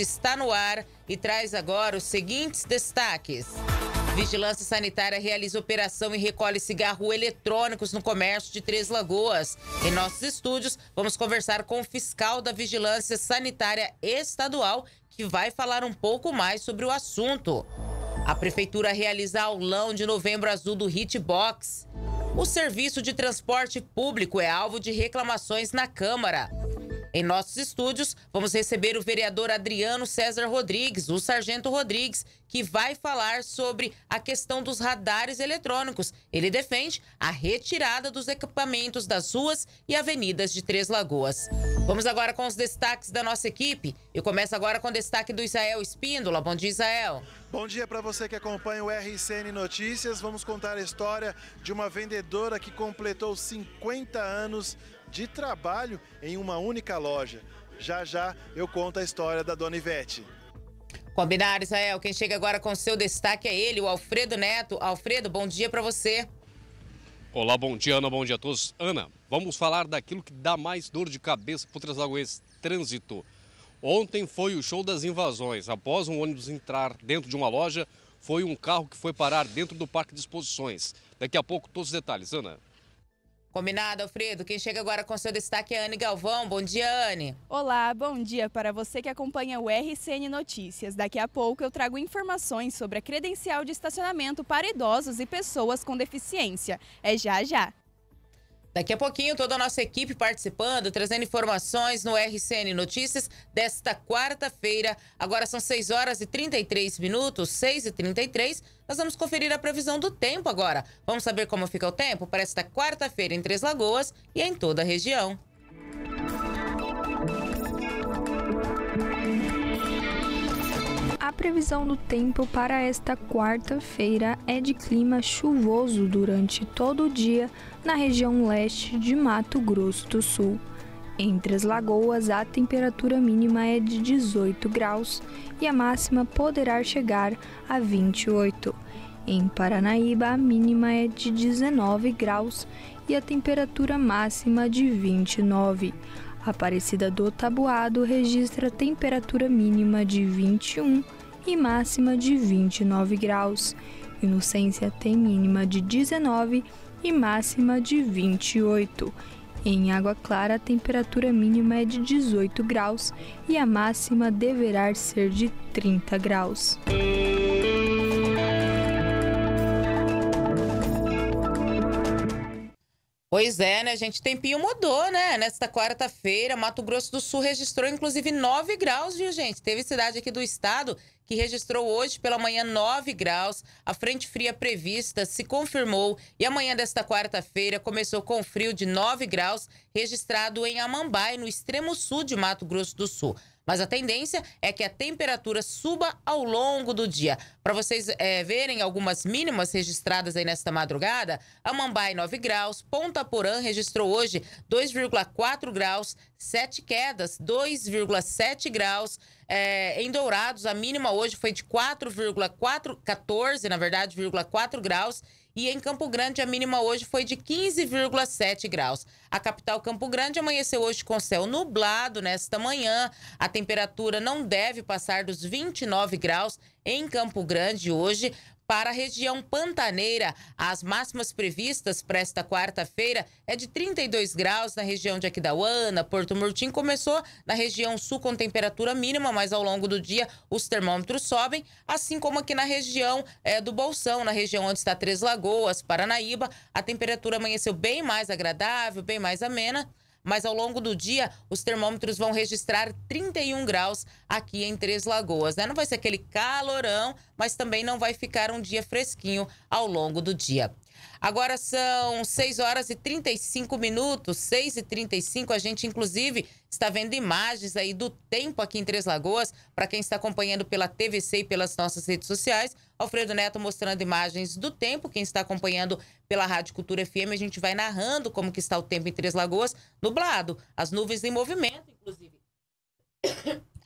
está no ar e traz agora os seguintes destaques. Vigilância Sanitária realiza operação e recolhe cigarro eletrônicos no comércio de Três Lagoas. Em nossos estúdios, vamos conversar com o fiscal da Vigilância Sanitária Estadual, que vai falar um pouco mais sobre o assunto. A Prefeitura realiza aulão de novembro azul do Hitbox. O serviço de transporte público é alvo de reclamações na Câmara. Em nossos estúdios, vamos receber o vereador Adriano César Rodrigues, o Sargento Rodrigues, que vai falar sobre a questão dos radares eletrônicos. Ele defende a retirada dos equipamentos das ruas e avenidas de Três Lagoas. Vamos agora com os destaques da nossa equipe. Eu começo agora com o destaque do Israel Espíndola. Bom dia, Israel. Bom dia para você que acompanha o RCN Notícias. Vamos contar a história de uma vendedora que completou 50 anos de trabalho em uma única loja. Já já eu conto a história da dona Ivete. Combinado, Israel. Quem chega agora com seu destaque é ele, o Alfredo Neto. Alfredo, bom dia para você. Olá, bom dia, Ana. Bom dia a todos. Ana, vamos falar daquilo que dá mais dor de cabeça para o Translagoense, trânsito. Ontem foi o show das invasões. Após um ônibus entrar dentro de uma loja, foi um carro que foi parar dentro do parque de exposições. Daqui a pouco todos os detalhes, Ana. Combinado, Alfredo. Quem chega agora com seu destaque é Anne Galvão. Bom dia, Anne. Olá, bom dia para você que acompanha o RCN Notícias. Daqui a pouco eu trago informações sobre a credencial de estacionamento para idosos e pessoas com deficiência. É já já. Daqui a pouquinho, toda a nossa equipe participando, trazendo informações no RCN Notícias desta quarta-feira. Agora são 6 horas e 33 minutos, 6 e 33. Nós vamos conferir a previsão do tempo agora. Vamos saber como fica o tempo para esta quarta-feira em Três Lagoas e em toda a região. Música previsão do tempo para esta quarta-feira é de clima chuvoso durante todo o dia na região leste de Mato Grosso do Sul. Entre as lagoas, a temperatura mínima é de 18 graus e a máxima poderá chegar a 28. Em Paranaíba, a mínima é de 19 graus e a temperatura máxima de 29. Aparecida do Tabuado registra temperatura mínima de 21 e máxima de 29 graus. Inocência tem mínima de 19 e máxima de 28. Em Água Clara, a temperatura mínima é de 18 graus e a máxima deverá ser de 30 graus. Pois é, né, gente? Tempinho mudou, né? Nesta quarta-feira, Mato Grosso do Sul registrou inclusive 9 graus, viu, gente? Teve cidade aqui do estado que registrou hoje pela manhã 9 graus. A frente fria prevista se confirmou e amanhã desta quarta-feira começou com frio de 9 graus, registrado em Amambai, no extremo sul de Mato Grosso do Sul. Mas a tendência é que a temperatura suba ao longo do dia. Para vocês é, verem algumas mínimas registradas aí nesta madrugada, Amambai 9 graus, Ponta Porã registrou hoje 2,4 graus, Sete Quedas 2,7 graus, é, em Dourados, a mínima hoje foi de 4,4, na verdade, 4 graus. E em Campo Grande, a mínima hoje foi de 15,7 graus. A capital Campo Grande amanheceu hoje com céu nublado nesta manhã. A temperatura não deve passar dos 29 graus em Campo Grande hoje, para a região pantaneira, as máximas previstas para esta quarta-feira é de 32 graus na região de Aquidauana, Porto Murtim começou na região sul com temperatura mínima, mas ao longo do dia os termômetros sobem, assim como aqui na região é, do Bolsão, na região onde está Três Lagoas, Paranaíba, a temperatura amanheceu bem mais agradável, bem mais amena mas ao longo do dia os termômetros vão registrar 31 graus aqui em Três Lagoas. Né? Não vai ser aquele calorão, mas também não vai ficar um dia fresquinho ao longo do dia. Agora são 6 horas e 35 minutos, 6 e 35. A gente, inclusive, está vendo imagens aí do tempo aqui em Três Lagoas. Para quem está acompanhando pela TVC e pelas nossas redes sociais, Alfredo Neto mostrando imagens do tempo. Quem está acompanhando pela Rádio Cultura FM, a gente vai narrando como que está o tempo em Três Lagoas. Nublado, as nuvens em movimento, inclusive.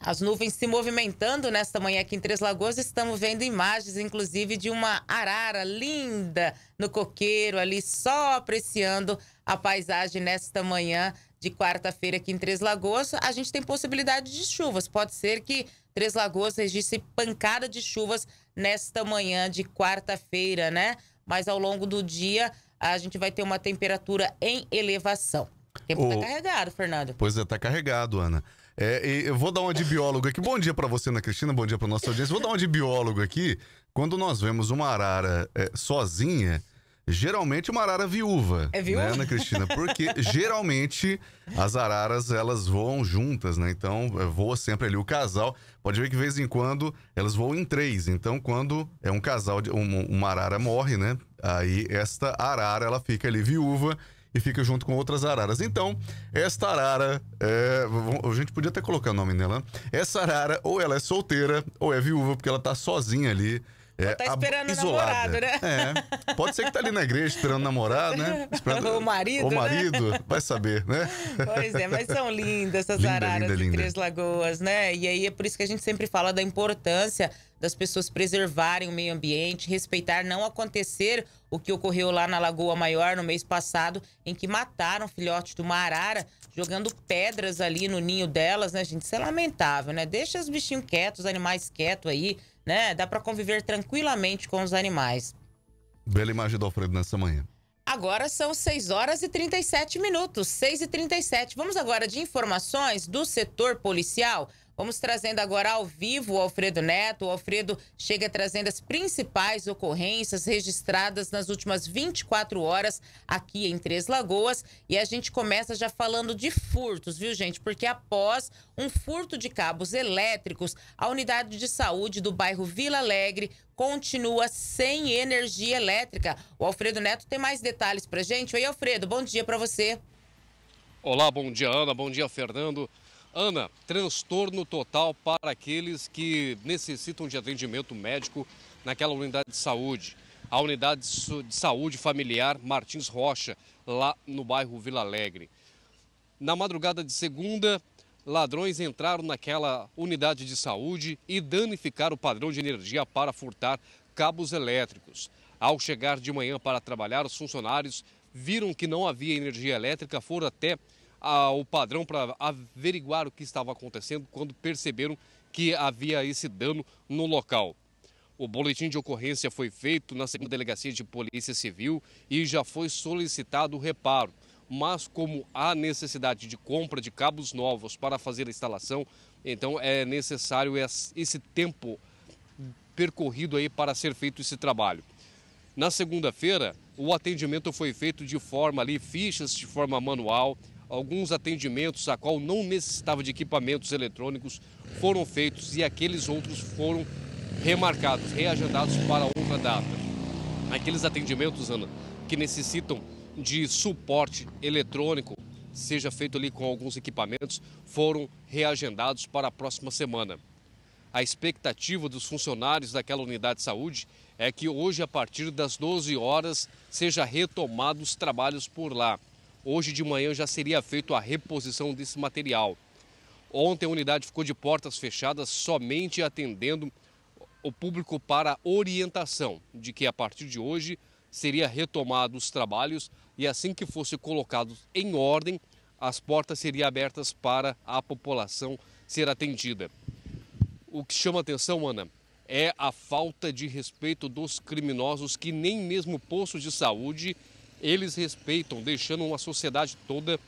As nuvens se movimentando nesta manhã aqui em Três Lagoas, estamos vendo imagens, inclusive, de uma arara linda no coqueiro, ali só apreciando a paisagem nesta manhã de quarta-feira aqui em Três Lagoas. A gente tem possibilidade de chuvas, pode ser que Três Lagoas registre pancada de chuvas nesta manhã de quarta-feira, né? Mas ao longo do dia a gente vai ter uma temperatura em elevação. O tempo está carregado, Fernando. Pois é, está carregado, Ana. É, eu vou dar uma de biólogo aqui. Bom dia para você, Ana Cristina, bom dia para nossa audiência. Vou dar uma de biólogo aqui. Quando nós vemos uma arara é, sozinha, geralmente uma arara viúva. É né, viúva? Né, Ana Cristina? Porque geralmente as araras elas voam juntas, né? Então é, voa sempre ali o casal. Pode ver que de vez em quando elas voam em três. Então quando é um casal, de, uma, uma arara morre, né? Aí esta arara ela fica ali viúva e fica junto com outras araras. Então, esta arara, é, a gente podia até colocar o nome nela. Né? Essa arara, ou ela é solteira, ou é viúva, porque ela tá sozinha ali é, tá esperando a, isolada. namorado, né? É. Pode ser que tá ali na igreja esperando namorado, né? Esperando, o marido. O né? marido, né? vai saber, né? Pois é, mas são lindas essas linda, araras linda, de linda. Três Lagoas, né? E aí é por isso que a gente sempre fala da importância das pessoas preservarem o meio ambiente, respeitar, não acontecer o que ocorreu lá na Lagoa Maior no mês passado, em que mataram filhote de uma arara jogando pedras ali no ninho delas, né, gente? Isso é lamentável, né? Deixa os bichinhos quietos, os animais quietos aí né? Dá para conviver tranquilamente com os animais. Bela imagem do Alfredo nessa manhã. Agora são 6 horas e 37 minutos, 6 e 37. Vamos agora de informações do setor policial. Vamos trazendo agora ao vivo o Alfredo Neto. O Alfredo chega trazendo as principais ocorrências registradas nas últimas 24 horas aqui em Três Lagoas. E a gente começa já falando de furtos, viu, gente? Porque após um furto de cabos elétricos, a unidade de saúde do bairro Vila Alegre continua sem energia elétrica. O Alfredo Neto tem mais detalhes pra gente. Oi, Alfredo, bom dia para você. Olá, bom dia, Ana. Bom dia, Fernando. Ana, transtorno total para aqueles que necessitam de atendimento médico naquela unidade de saúde. A unidade de saúde familiar Martins Rocha, lá no bairro Vila Alegre. Na madrugada de segunda, ladrões entraram naquela unidade de saúde e danificaram o padrão de energia para furtar cabos elétricos. Ao chegar de manhã para trabalhar, os funcionários viram que não havia energia elétrica, foram até ao padrão para averiguar o que estava acontecendo quando perceberam que havia esse dano no local. O boletim de ocorrência foi feito na segunda delegacia de polícia civil e já foi solicitado o reparo. Mas como há necessidade de compra de cabos novos para fazer a instalação, então é necessário esse tempo percorrido aí para ser feito esse trabalho. Na segunda-feira, o atendimento foi feito de forma ali, fichas de forma manual, alguns atendimentos a qual não necessitava de equipamentos eletrônicos foram feitos e aqueles outros foram remarcados, reagendados para outra data. Aqueles atendimentos, Ana, que necessitam de suporte eletrônico, seja feito ali com alguns equipamentos, foram reagendados para a próxima semana. A expectativa dos funcionários daquela unidade de saúde é que hoje, a partir das 12 horas, seja retomados os trabalhos por lá. Hoje de manhã já seria feita a reposição desse material. Ontem a unidade ficou de portas fechadas, somente atendendo o público para orientação de que a partir de hoje seria retomado os trabalhos e assim que fosse colocados em ordem, as portas seriam abertas para a população ser atendida. O que chama atenção, Ana, é a falta de respeito dos criminosos que nem mesmo postos de saúde eles respeitam, deixando uma sociedade toda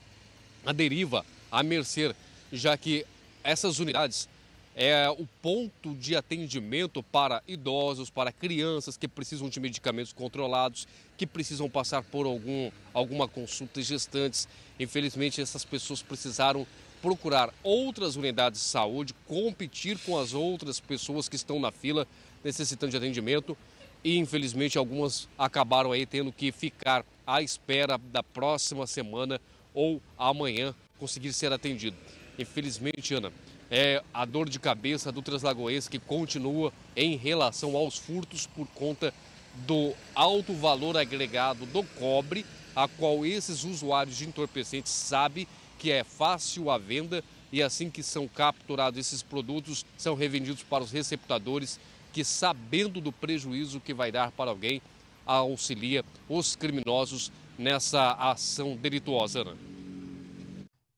à deriva, à mercê, já que essas unidades é o ponto de atendimento para idosos, para crianças que precisam de medicamentos controlados, que precisam passar por algum, alguma consulta gestantes. Infelizmente, essas pessoas precisaram procurar outras unidades de saúde, competir com as outras pessoas que estão na fila necessitando de atendimento e, infelizmente, algumas acabaram aí tendo que ficar à espera da próxima semana ou amanhã conseguir ser atendido. Infelizmente, Ana, é a dor de cabeça do Translagoense que continua em relação aos furtos por conta do alto valor agregado do cobre, a qual esses usuários de entorpecentes sabem que é fácil a venda e assim que são capturados esses produtos, são revendidos para os receptadores que, sabendo do prejuízo que vai dar para alguém, auxilia os criminosos nessa ação delituosa, Ana. Né?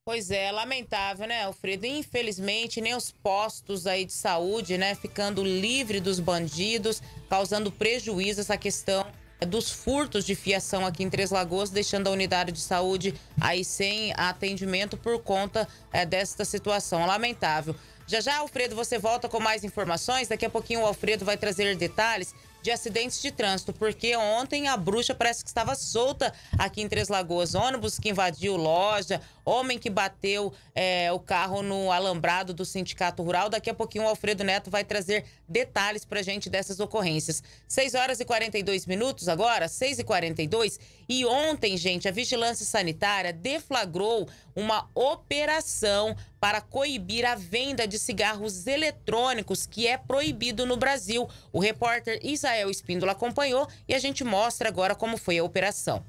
Pois é, lamentável, né, Alfredo? Infelizmente, nem os postos aí de saúde, né, ficando livre dos bandidos, causando prejuízo essa questão é, dos furtos de fiação aqui em Três Lagoas, deixando a unidade de saúde aí sem atendimento por conta é, desta situação lamentável. Já já, Alfredo, você volta com mais informações. Daqui a pouquinho o Alfredo vai trazer detalhes de acidentes de trânsito, porque ontem a bruxa parece que estava solta aqui em Três Lagoas. Ônibus que invadiu loja, homem que bateu é, o carro no alambrado do Sindicato Rural. Daqui a pouquinho o Alfredo Neto vai trazer detalhes para gente dessas ocorrências. 6 horas e 42 minutos agora, 6 e 42. E ontem, gente, a Vigilância Sanitária deflagrou uma operação para coibir a venda de cigarros eletrônicos, que é proibido no Brasil. O repórter Israel Espíndola acompanhou e a gente mostra agora como foi a operação.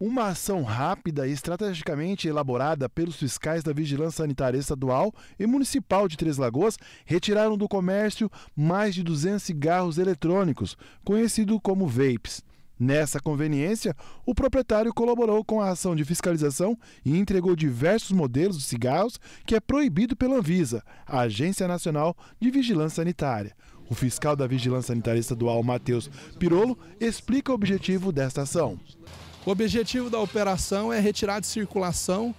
Uma ação rápida e estrategicamente elaborada pelos fiscais da Vigilância Sanitária Estadual e Municipal de Três Lagoas retiraram do comércio mais de 200 cigarros eletrônicos, conhecido como vapes. Nessa conveniência, o proprietário colaborou com a ação de fiscalização e entregou diversos modelos de cigarros que é proibido pela Anvisa, a Agência Nacional de Vigilância Sanitária. O fiscal da Vigilância Sanitária Estadual, Matheus Pirolo, explica o objetivo desta ação. O objetivo da operação é retirar de circulação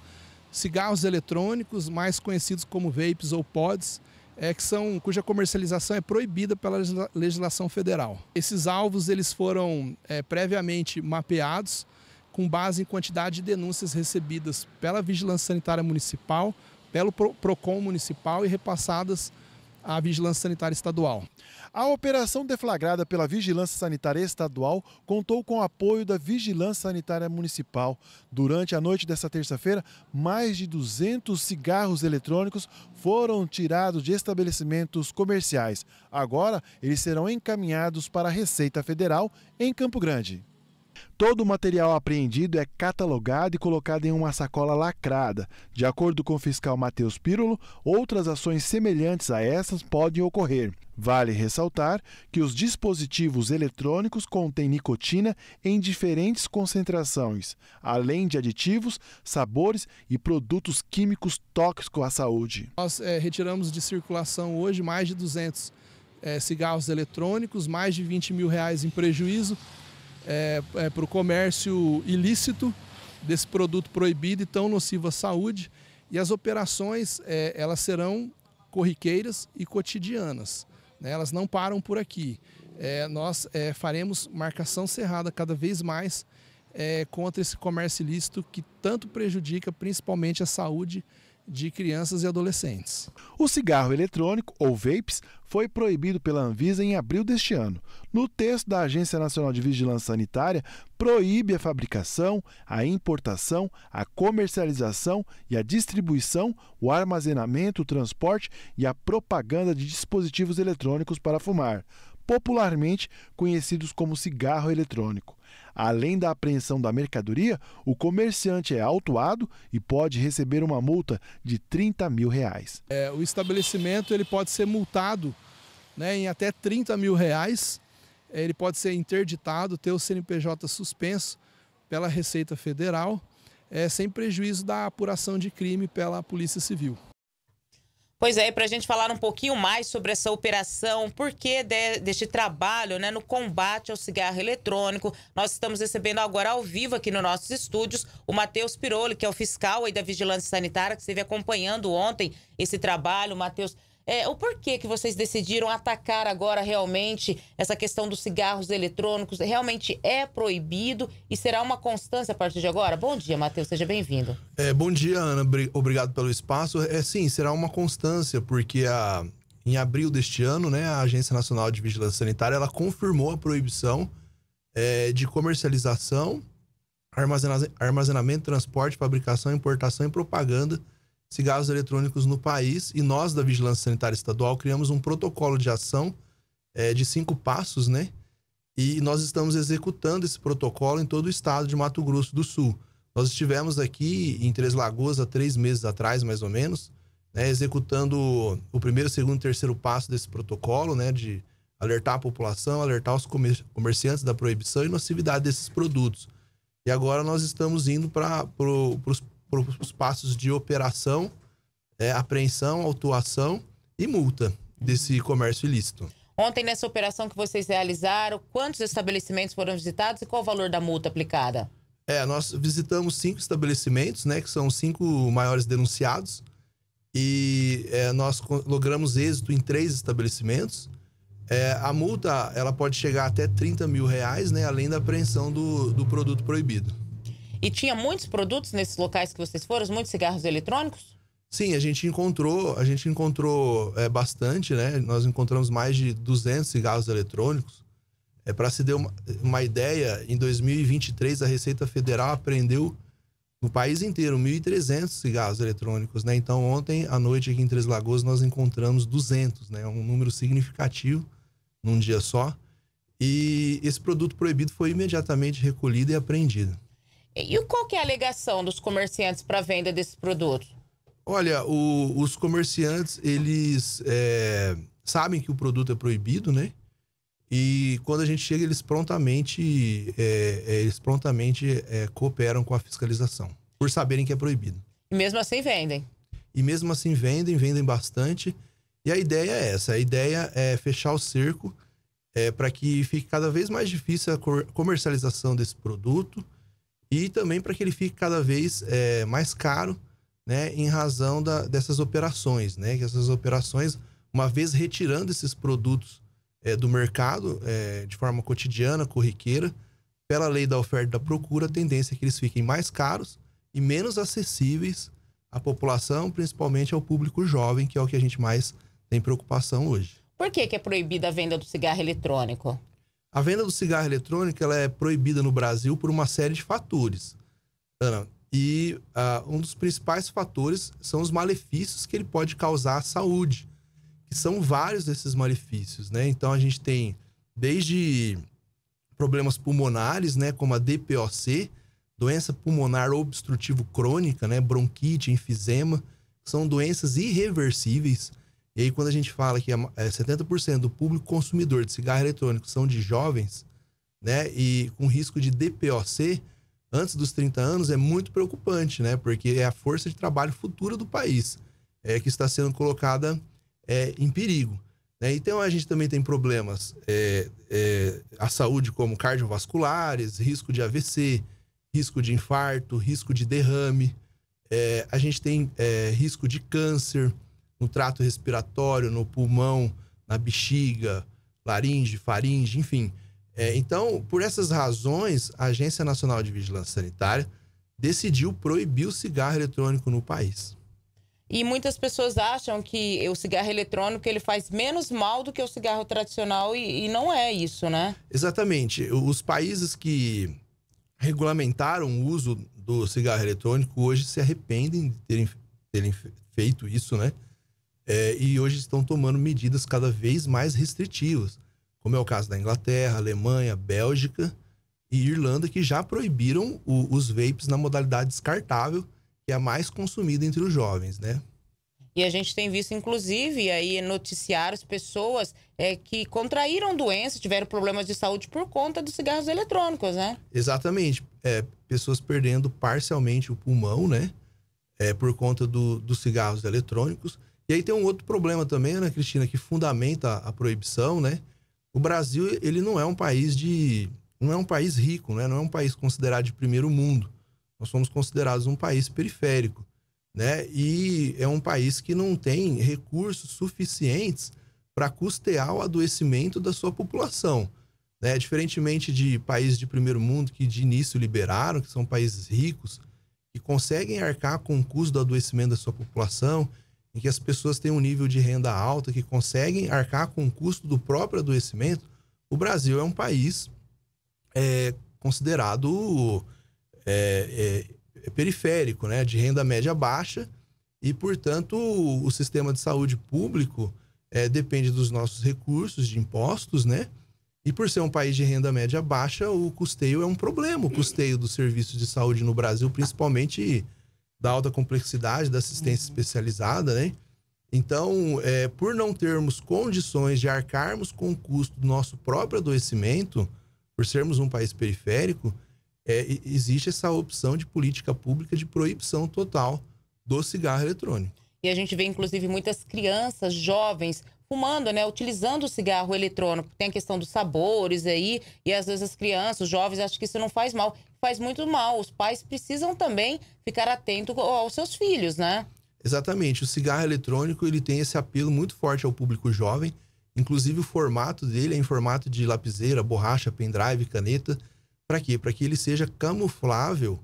cigarros eletrônicos, mais conhecidos como vapes ou pods, é, que são, cuja comercialização é proibida pela legislação federal. Esses alvos eles foram é, previamente mapeados com base em quantidade de denúncias recebidas pela Vigilância Sanitária Municipal, pelo PROCON Municipal e repassadas à Vigilância Sanitária Estadual. A operação deflagrada pela Vigilância Sanitária Estadual contou com o apoio da Vigilância Sanitária Municipal. Durante a noite desta terça-feira, mais de 200 cigarros eletrônicos foram tirados de estabelecimentos comerciais. Agora, eles serão encaminhados para a Receita Federal em Campo Grande. Todo o material apreendido é catalogado e colocado em uma sacola lacrada. De acordo com o fiscal Matheus Pirulo, outras ações semelhantes a essas podem ocorrer. Vale ressaltar que os dispositivos eletrônicos contêm nicotina em diferentes concentrações, além de aditivos, sabores e produtos químicos tóxicos à saúde. Nós é, retiramos de circulação hoje mais de 200 é, eh, cigarros eletrônicos, mais de 20 mil reais em prejuízo é, é, para o comércio ilícito desse produto proibido e tão nocivo à saúde. E as operações é, elas serão corriqueiras e cotidianas. Né? Elas não param por aqui. É, nós é, faremos marcação cerrada cada vez mais é, contra esse comércio ilícito que tanto prejudica principalmente a saúde de crianças e adolescentes. O cigarro eletrônico, ou vapes, foi proibido pela Anvisa em abril deste ano. No texto da Agência Nacional de Vigilância Sanitária, proíbe a fabricação, a importação, a comercialização e a distribuição, o armazenamento, o transporte e a propaganda de dispositivos eletrônicos para fumar popularmente conhecidos como cigarro eletrônico. Além da apreensão da mercadoria, o comerciante é autuado e pode receber uma multa de 30 mil reais. É, o estabelecimento ele pode ser multado né, em até 30 mil reais, ele pode ser interditado, ter o CNPJ suspenso pela Receita Federal, é, sem prejuízo da apuração de crime pela Polícia Civil. Pois é, para a gente falar um pouquinho mais sobre essa operação, por que de, deste trabalho né, no combate ao cigarro eletrônico, nós estamos recebendo agora ao vivo aqui nos nossos estúdios o Matheus Piroli, que é o fiscal aí da Vigilância Sanitária, que esteve acompanhando ontem esse trabalho. Matheus, é, o porquê que vocês decidiram atacar agora realmente essa questão dos cigarros eletrônicos? Realmente é proibido e será uma constância a partir de agora? Bom dia, Matheus, seja bem-vindo. É, bom dia, Ana, obrigado pelo espaço. É sim, será uma constância, porque a, em abril deste ano, né, a Agência Nacional de Vigilância Sanitária ela confirmou a proibição é, de comercialização, armazenamento, transporte, fabricação, importação e propaganda cigarros eletrônicos no país e nós da Vigilância Sanitária Estadual criamos um protocolo de ação é, de cinco passos, né? E nós estamos executando esse protocolo em todo o estado de Mato Grosso do Sul. Nós estivemos aqui em Três Lagoas há três meses atrás, mais ou menos, né, executando o primeiro, segundo e terceiro passo desse protocolo, né, de alertar a população, alertar os comer comerciantes da proibição e nocividade desses produtos. E agora nós estamos indo para os para os passos de operação, é, apreensão, autuação e multa desse comércio ilícito. Ontem, nessa operação que vocês realizaram, quantos estabelecimentos foram visitados e qual o valor da multa aplicada? É, nós visitamos cinco estabelecimentos, né, que são os cinco maiores denunciados, e é, nós logramos êxito em três estabelecimentos. É, a multa ela pode chegar até 30 mil reais, né, além da apreensão do, do produto proibido. E tinha muitos produtos nesses locais que vocês foram, muitos cigarros eletrônicos? Sim, a gente encontrou, a gente encontrou é, bastante, né? Nós encontramos mais de 200 cigarros eletrônicos. É para se ter uma, uma, ideia, em 2023 a Receita Federal apreendeu no país inteiro 1.300 cigarros eletrônicos, né? Então ontem à noite aqui em Três Lagoas nós encontramos 200, né? Um número significativo num dia só. E esse produto proibido foi imediatamente recolhido e apreendido. E qual que é a alegação dos comerciantes para a venda desse produto? Olha, o, os comerciantes, eles é, sabem que o produto é proibido, né? E quando a gente chega, eles prontamente, é, é, eles prontamente é, cooperam com a fiscalização, por saberem que é proibido. E mesmo assim vendem? E mesmo assim vendem, vendem bastante. E a ideia é essa, a ideia é fechar o cerco é, para que fique cada vez mais difícil a comercialização desse produto, e também para que ele fique cada vez é, mais caro, né, em razão da, dessas operações, né, que essas operações, uma vez retirando esses produtos é, do mercado é, de forma cotidiana, corriqueira, pela lei da oferta e da procura, a tendência é que eles fiquem mais caros e menos acessíveis à população, principalmente ao público jovem, que é o que a gente mais tem preocupação hoje. Por que, que é proibida a venda do cigarro eletrônico? A venda do cigarro eletrônico ela é proibida no Brasil por uma série de fatores. E uh, um dos principais fatores são os malefícios que ele pode causar à saúde, que são vários desses malefícios, né? Então a gente tem desde problemas pulmonares, né, como a DPOC, doença pulmonar obstrutivo crônica, né, bronquite, enfisema, são doenças irreversíveis e aí, quando a gente fala que 70% é, do público consumidor de cigarro eletrônico são de jovens, né? E com risco de DPOC antes dos 30 anos é muito preocupante, né? Porque é a força de trabalho futura do país é, que está sendo colocada é, em perigo. Né? Então a gente também tem problemas é, é, à saúde como cardiovasculares, risco de AVC, risco de infarto, risco de derrame. É, a gente tem é, risco de câncer no trato respiratório, no pulmão, na bexiga, laringe, faringe, enfim. É, então, por essas razões, a Agência Nacional de Vigilância Sanitária decidiu proibir o cigarro eletrônico no país. E muitas pessoas acham que o cigarro eletrônico ele faz menos mal do que o cigarro tradicional e, e não é isso, né? Exatamente. Os países que regulamentaram o uso do cigarro eletrônico hoje se arrependem de terem, terem feito isso, né? é, e hoje estão tomando medidas cada vez mais restritivas, como é o caso da Inglaterra, Alemanha, Bélgica e Irlanda, que já proibiram o, os vapes na modalidade descartável, que é a mais consumida entre os jovens, né? E a gente tem visto, inclusive, aí as pessoas é, que contraíram doenças, tiveram problemas de saúde por conta dos cigarros eletrônicos, né? Exatamente. É, pessoas perdendo parcialmente o pulmão, né? É, por conta do, dos cigarros eletrônicos. E aí tem um outro problema também, Ana né, Cristina, que fundamenta a proibição, né? O Brasil, ele não é um país de não é um país rico, né? Não é um país considerado de primeiro mundo. Nós somos considerados um país periférico, né? E é um país que não tem recursos suficientes para custear o adoecimento da sua população, né? Diferentemente de países de primeiro mundo que de início liberaram, que são países ricos, que conseguem arcar com o custo do adoecimento da sua população, em que as pessoas têm um nível de renda alta, que conseguem arcar com o custo do próprio adoecimento, o Brasil é um país é, considerado é, é, é periférico, né? de renda média baixa, e, portanto, o, o sistema de saúde público é, depende dos nossos recursos de impostos, né? E por ser um país de renda média baixa, o custeio é um problema, o custeio dos serviços de saúde no Brasil, principalmente da alta complexidade da assistência uhum. especializada, né? Então, é, por não termos condições de arcarmos com o custo do nosso próprio adoecimento, por sermos um país periférico, é, existe essa opção de política pública de proibição total do cigarro eletrônico. E a gente vê, inclusive, muitas crianças, jovens, fumando, né? Utilizando o cigarro eletrônico. Tem a questão dos sabores aí, e às vezes as crianças, os jovens, acham que isso não faz mal faz muito mal. Os pais precisam também ficar atentos aos seus filhos, né? Exatamente. O cigarro eletrônico ele tem esse apelo muito forte ao público jovem. Inclusive o formato dele é em formato de lapiseira, borracha, pendrive, caneta. Para quê? Para que ele seja camuflável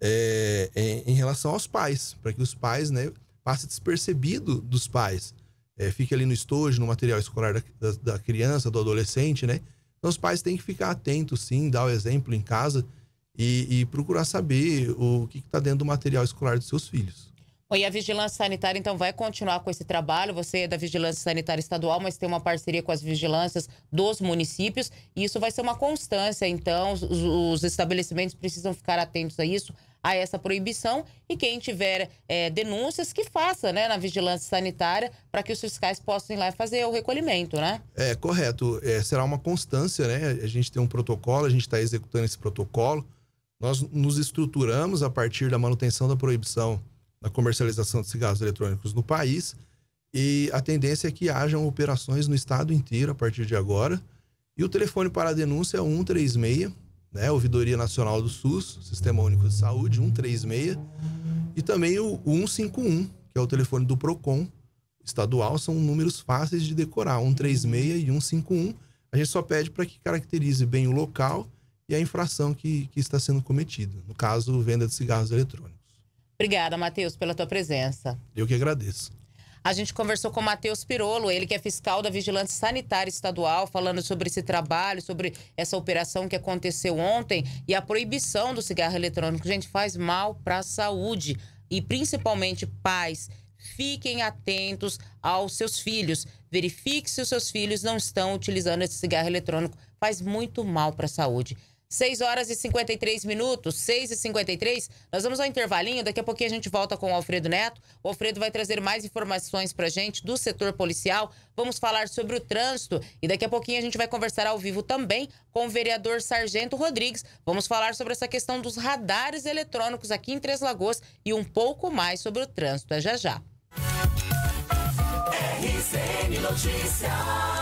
é, em, em, relação aos pais, para que os pais né, passem despercebido dos pais. É, fique ali no estojo, no material escolar da, da, da criança, do adolescente, né? Então os pais têm que ficar atentos, sim, dar o exemplo em casa e, e procurar saber o que está dentro do material escolar dos seus filhos. E a Vigilância Sanitária, então, vai continuar com esse trabalho? Você é da Vigilância Sanitária Estadual, mas tem uma parceria com as vigilâncias dos municípios. E isso vai ser uma constância, então. Os, os estabelecimentos precisam ficar atentos a isso, a essa proibição. E quem tiver é, denúncias, que faça né, na Vigilância Sanitária, para que os fiscais possam ir lá fazer o recolhimento, né? É, correto. É, será uma constância, né? A gente tem um protocolo, a gente está executando esse protocolo. Nós nos estruturamos a partir da manutenção da proibição da comercialização de cigarros eletrônicos no país e a tendência é que hajam operações no estado inteiro a partir de agora. E o telefone para a denúncia é 136, né? Ouvidoria Nacional do SUS, Sistema Único de Saúde, 136. E também o 151, que é o telefone do PROCON estadual, são números fáceis de decorar, 136 e 151. A gente só pede para que caracterize bem o local e a infração que, que está sendo cometida. No caso, venda de cigarros eletrônicos. Obrigada, Matheus, pela tua presença. Eu que agradeço. A gente conversou com o Matheus Pirolo, ele que é fiscal da Vigilância Sanitária Estadual, falando sobre esse trabalho, sobre essa operação que aconteceu ontem e a proibição do cigarro eletrônico. Gente, faz mal para a saúde e principalmente pais. Fiquem atentos aos seus filhos. Verifique se os seus filhos não estão utilizando esse cigarro eletrônico. Faz muito mal para a saúde. 6 horas e 53 minutos, 6 e 53. Nós vamos ao intervalinho, daqui a pouquinho a gente volta com o Alfredo Neto. O Alfredo vai trazer mais informações para gente do setor policial. Vamos falar sobre o trânsito e daqui a pouquinho a gente vai conversar ao vivo também com o vereador Sargento Rodrigues. Vamos falar sobre essa questão dos radares eletrônicos aqui em Três Lagoas e um pouco mais sobre o trânsito. É já já. RCN Notícias.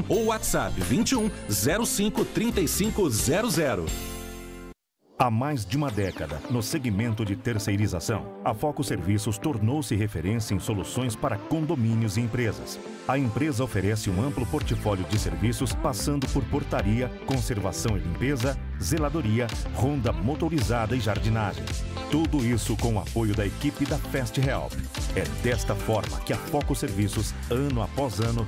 Telegram ou WhatsApp 21 05 00. Há mais de uma década, no segmento de terceirização, a Foco Serviços tornou-se referência em soluções para condomínios e empresas. A empresa oferece um amplo portfólio de serviços passando por portaria, conservação e limpeza, zeladoria, ronda motorizada e jardinagem. Tudo isso com o apoio da equipe da Fest Help. É desta forma que a Foco Serviços, ano após ano,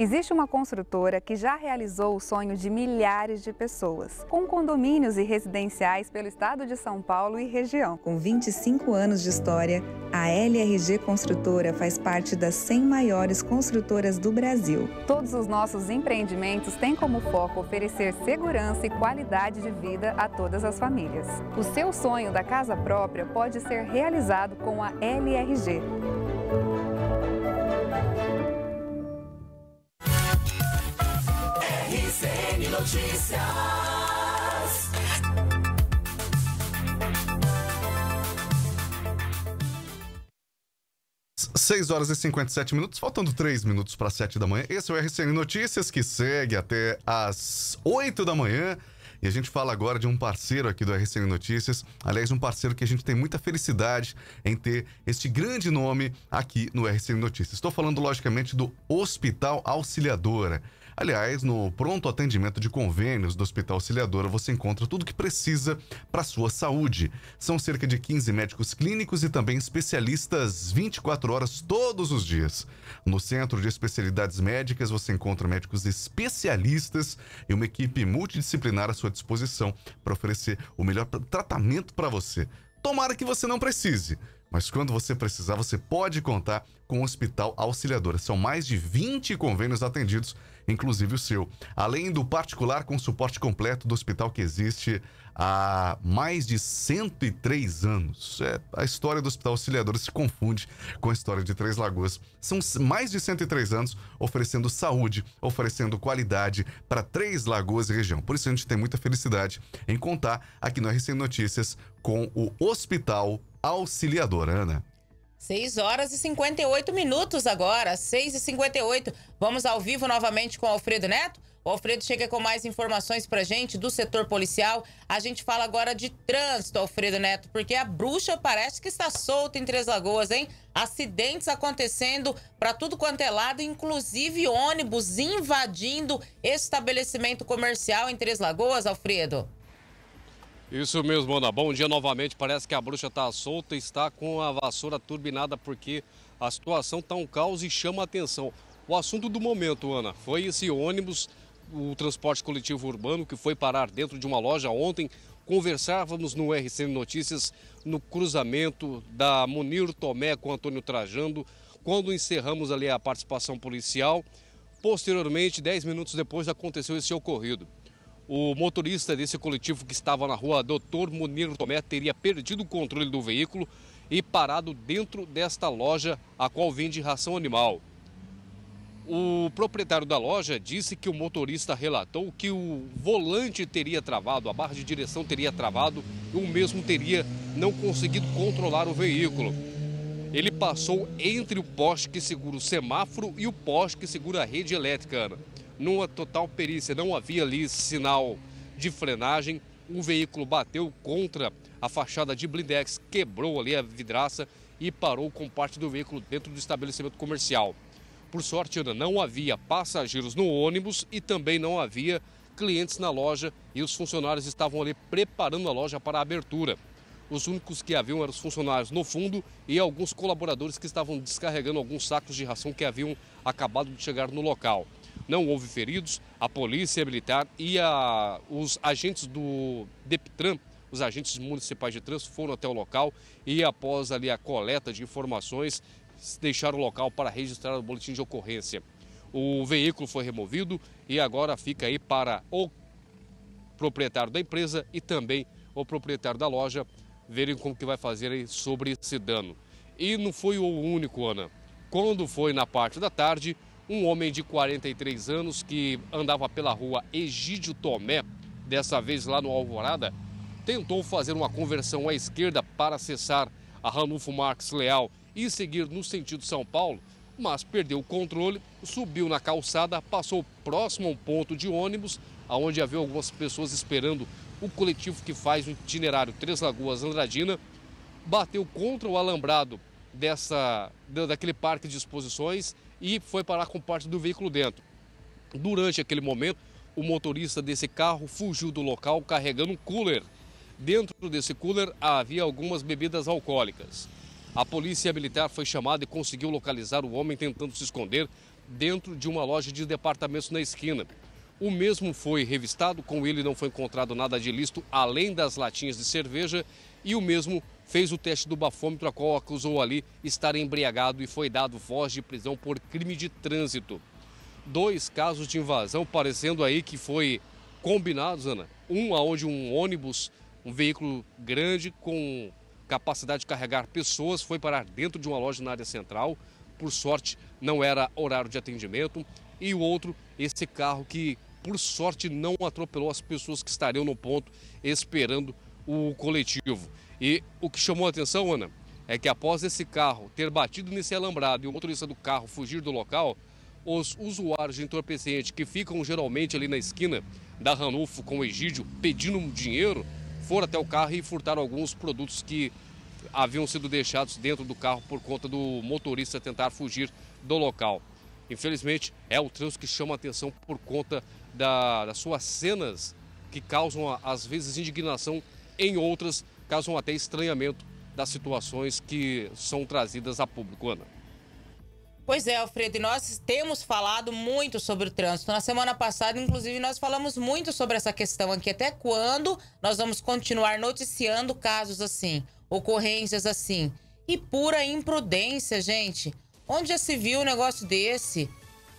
Existe uma construtora que já realizou o sonho de milhares de pessoas, com condomínios e residenciais pelo estado de São Paulo e região. Com 25 anos de história, a LRG Construtora faz parte das 100 maiores construtoras do Brasil. Todos os nossos empreendimentos têm como foco oferecer segurança e qualidade de vida a todas as famílias. O seu sonho da casa própria pode ser realizado com a LRG. Notícias. Seis horas e 57 minutos, faltando três minutos para sete da manhã. Esse é o RCN Notícias que segue até às oito da manhã. E a gente fala agora de um parceiro aqui do RCN Notícias, aliás, um parceiro que a gente tem muita felicidade em ter este grande nome aqui no RCN Notícias. Estou falando, logicamente, do Hospital Auxiliadora. Aliás, no pronto atendimento de convênios do Hospital Auxiliadora você encontra tudo o que precisa para sua saúde. São cerca de 15 médicos clínicos e também especialistas 24 horas todos os dias. No Centro de Especialidades Médicas você encontra médicos especialistas e uma equipe multidisciplinar à sua disposição para oferecer o melhor tratamento para você. Tomara que você não precise. Mas quando você precisar, você pode contar com o Hospital Auxiliadora. São mais de 20 convênios atendidos inclusive o seu. Além do particular com suporte completo do hospital que existe há mais de 103 anos. É, a história do Hospital Auxiliador se confunde com a história de Três Lagoas. São mais de 103 anos oferecendo saúde, oferecendo qualidade para Três Lagoas e região. Por isso a gente tem muita felicidade em contar aqui no RC Notícias com o Hospital Auxiliador. Ana. 6 horas e 58 minutos agora, 6 e 58. Vamos ao vivo novamente com o Alfredo Neto. O Alfredo chega com mais informações pra gente do setor policial. A gente fala agora de trânsito, Alfredo Neto, porque a bruxa parece que está solta em Três Lagoas, hein? Acidentes acontecendo para tudo quanto é lado, inclusive ônibus invadindo estabelecimento comercial em Três Lagoas, Alfredo. Isso mesmo, Ana. Bom dia novamente. Parece que a bruxa está solta e está com a vassoura turbinada porque a situação está um caos e chama a atenção. O assunto do momento, Ana, foi esse ônibus, o transporte coletivo urbano, que foi parar dentro de uma loja ontem. Conversávamos no RCN Notícias no cruzamento da Munir Tomé com Antônio Trajando, quando encerramos ali a participação policial. Posteriormente, 10 minutos depois, aconteceu esse ocorrido. O motorista desse coletivo que estava na rua Dr. Munir Tomé teria perdido o controle do veículo e parado dentro desta loja, a qual vende ração animal. O proprietário da loja disse que o motorista relatou que o volante teria travado, a barra de direção teria travado e o mesmo teria não conseguido controlar o veículo. Ele passou entre o poste que segura o semáforo e o poste que segura a rede elétrica numa total perícia. Não havia ali sinal de frenagem. O veículo bateu contra a fachada de blindex, quebrou ali a vidraça e parou com parte do veículo dentro do estabelecimento comercial. Por sorte, ainda não havia passageiros no ônibus e também não havia clientes na loja e os funcionários estavam ali preparando a loja para a abertura. Os únicos que haviam eram os funcionários no fundo e alguns colaboradores que estavam descarregando alguns sacos de ração que haviam acabado de chegar no local não houve feridos. A polícia militar e a, os agentes do DEPTRAN, os agentes municipais de trânsito, foram até o local e, após ali a coleta de informações, deixaram o local para registrar o boletim de ocorrência. O veículo foi removido e agora fica aí para o proprietário da empresa e também o proprietário da loja verem como que vai fazer sobre esse dano. E não foi o único, Ana. Quando foi na parte da tarde, um homem de 43 anos que andava pela rua Egídio Tomé, dessa vez lá no Alvorada, tentou fazer uma conversão à esquerda para acessar a Ranulfo Marques Leal e seguir no sentido São Paulo, mas perdeu o controle, subiu na calçada, passou próximo a um ponto de ônibus, onde havia algumas pessoas esperando o coletivo que faz o itinerário Três Lagoas Andradina, bateu contra o alambrado dessa daquele parque de exposições e foi parar com parte do veículo dentro. Durante aquele momento, o motorista desse carro fugiu do local carregando um cooler. Dentro desse cooler havia algumas bebidas alcoólicas. A polícia militar foi chamada e conseguiu localizar o homem tentando se esconder dentro de uma loja de departamentos na esquina. O mesmo foi revistado, com ele não foi encontrado nada de ilícito além das latinhas de cerveja e o mesmo fez o teste do bafômetro, a qual acusou ali estar embriagado e foi dado voz de prisão por crime de trânsito. Dois casos de invasão, parecendo aí que foi combinados, Ana. Um aonde um ônibus, um veículo grande com capacidade de carregar pessoas, foi parar dentro de uma loja na área central. Por sorte, não era horário de atendimento. E o outro, esse carro que, por sorte, não atropelou as pessoas que estariam no ponto esperando o coletivo. E o que chamou a atenção, Ana, é que após esse carro ter batido nesse alambrado e o motorista do carro fugir do local, os usuários de entorpecente que ficam geralmente ali na esquina da Ranulfo com o Egídio pedindo dinheiro, foram até o carro e furtaram alguns produtos que haviam sido deixados dentro do carro por conta do motorista tentar fugir do local. Infelizmente, é o trânsito que chama a atenção por conta da, das suas cenas que causam, às vezes, indignação em outras causam até estranhamento das situações que são trazidas a público, Ana. Pois é, Alfredo, e nós temos falado muito sobre o trânsito. Na semana passada, inclusive, nós falamos muito sobre essa questão aqui. Até quando nós vamos continuar noticiando casos assim, ocorrências assim? E pura imprudência, gente. Onde já se viu um negócio desse?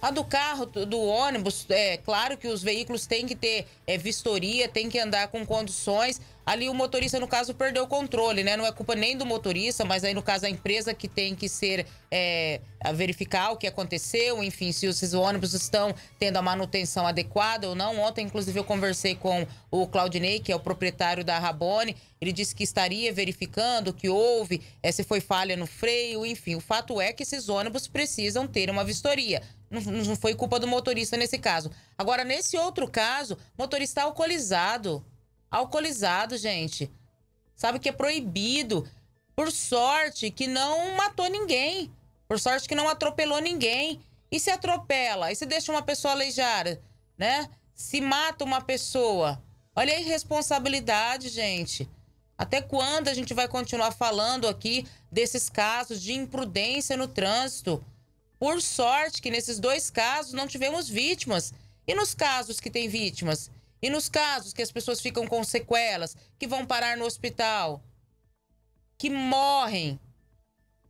A do carro, do ônibus, é claro que os veículos têm que ter é, vistoria, têm que andar com condições. Ali o motorista, no caso, perdeu o controle, né? Não é culpa nem do motorista, mas aí, no caso, a empresa que tem que ser é, verificar o que aconteceu, enfim, se os ônibus estão tendo a manutenção adequada ou não. Ontem, inclusive, eu conversei com o Claudinei, que é o proprietário da Rabone. Ele disse que estaria verificando o que houve, é, se foi falha no freio, enfim. O fato é que esses ônibus precisam ter uma vistoria. Não, não foi culpa do motorista nesse caso. Agora, nesse outro caso, motorista alcoolizado. Alcoolizado, gente. Sabe que é proibido. Por sorte que não matou ninguém. Por sorte que não atropelou ninguém. E se atropela? E se deixa uma pessoa aleijada? Né? Se mata uma pessoa? Olha a irresponsabilidade, gente. Até quando a gente vai continuar falando aqui desses casos de imprudência no trânsito? Por sorte que nesses dois casos não tivemos vítimas. E nos casos que tem vítimas? E nos casos que as pessoas ficam com sequelas, que vão parar no hospital, que morrem?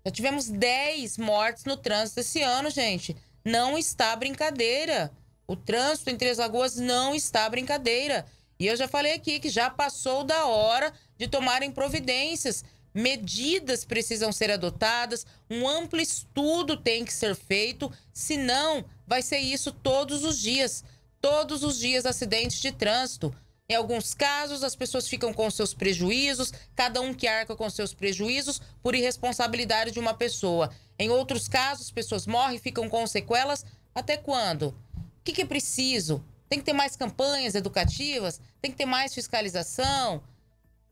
Já tivemos 10 mortes no trânsito esse ano, gente. Não está brincadeira. O trânsito em Três Lagoas não está brincadeira. E eu já falei aqui que já passou da hora de tomarem providências medidas precisam ser adotadas, um amplo estudo tem que ser feito, senão vai ser isso todos os dias. Todos os dias acidentes de trânsito. Em alguns casos, as pessoas ficam com seus prejuízos, cada um que arca com seus prejuízos por irresponsabilidade de uma pessoa. Em outros casos, pessoas morrem, ficam com sequelas. Até quando? O que, que é preciso? Tem que ter mais campanhas educativas? Tem que ter mais fiscalização?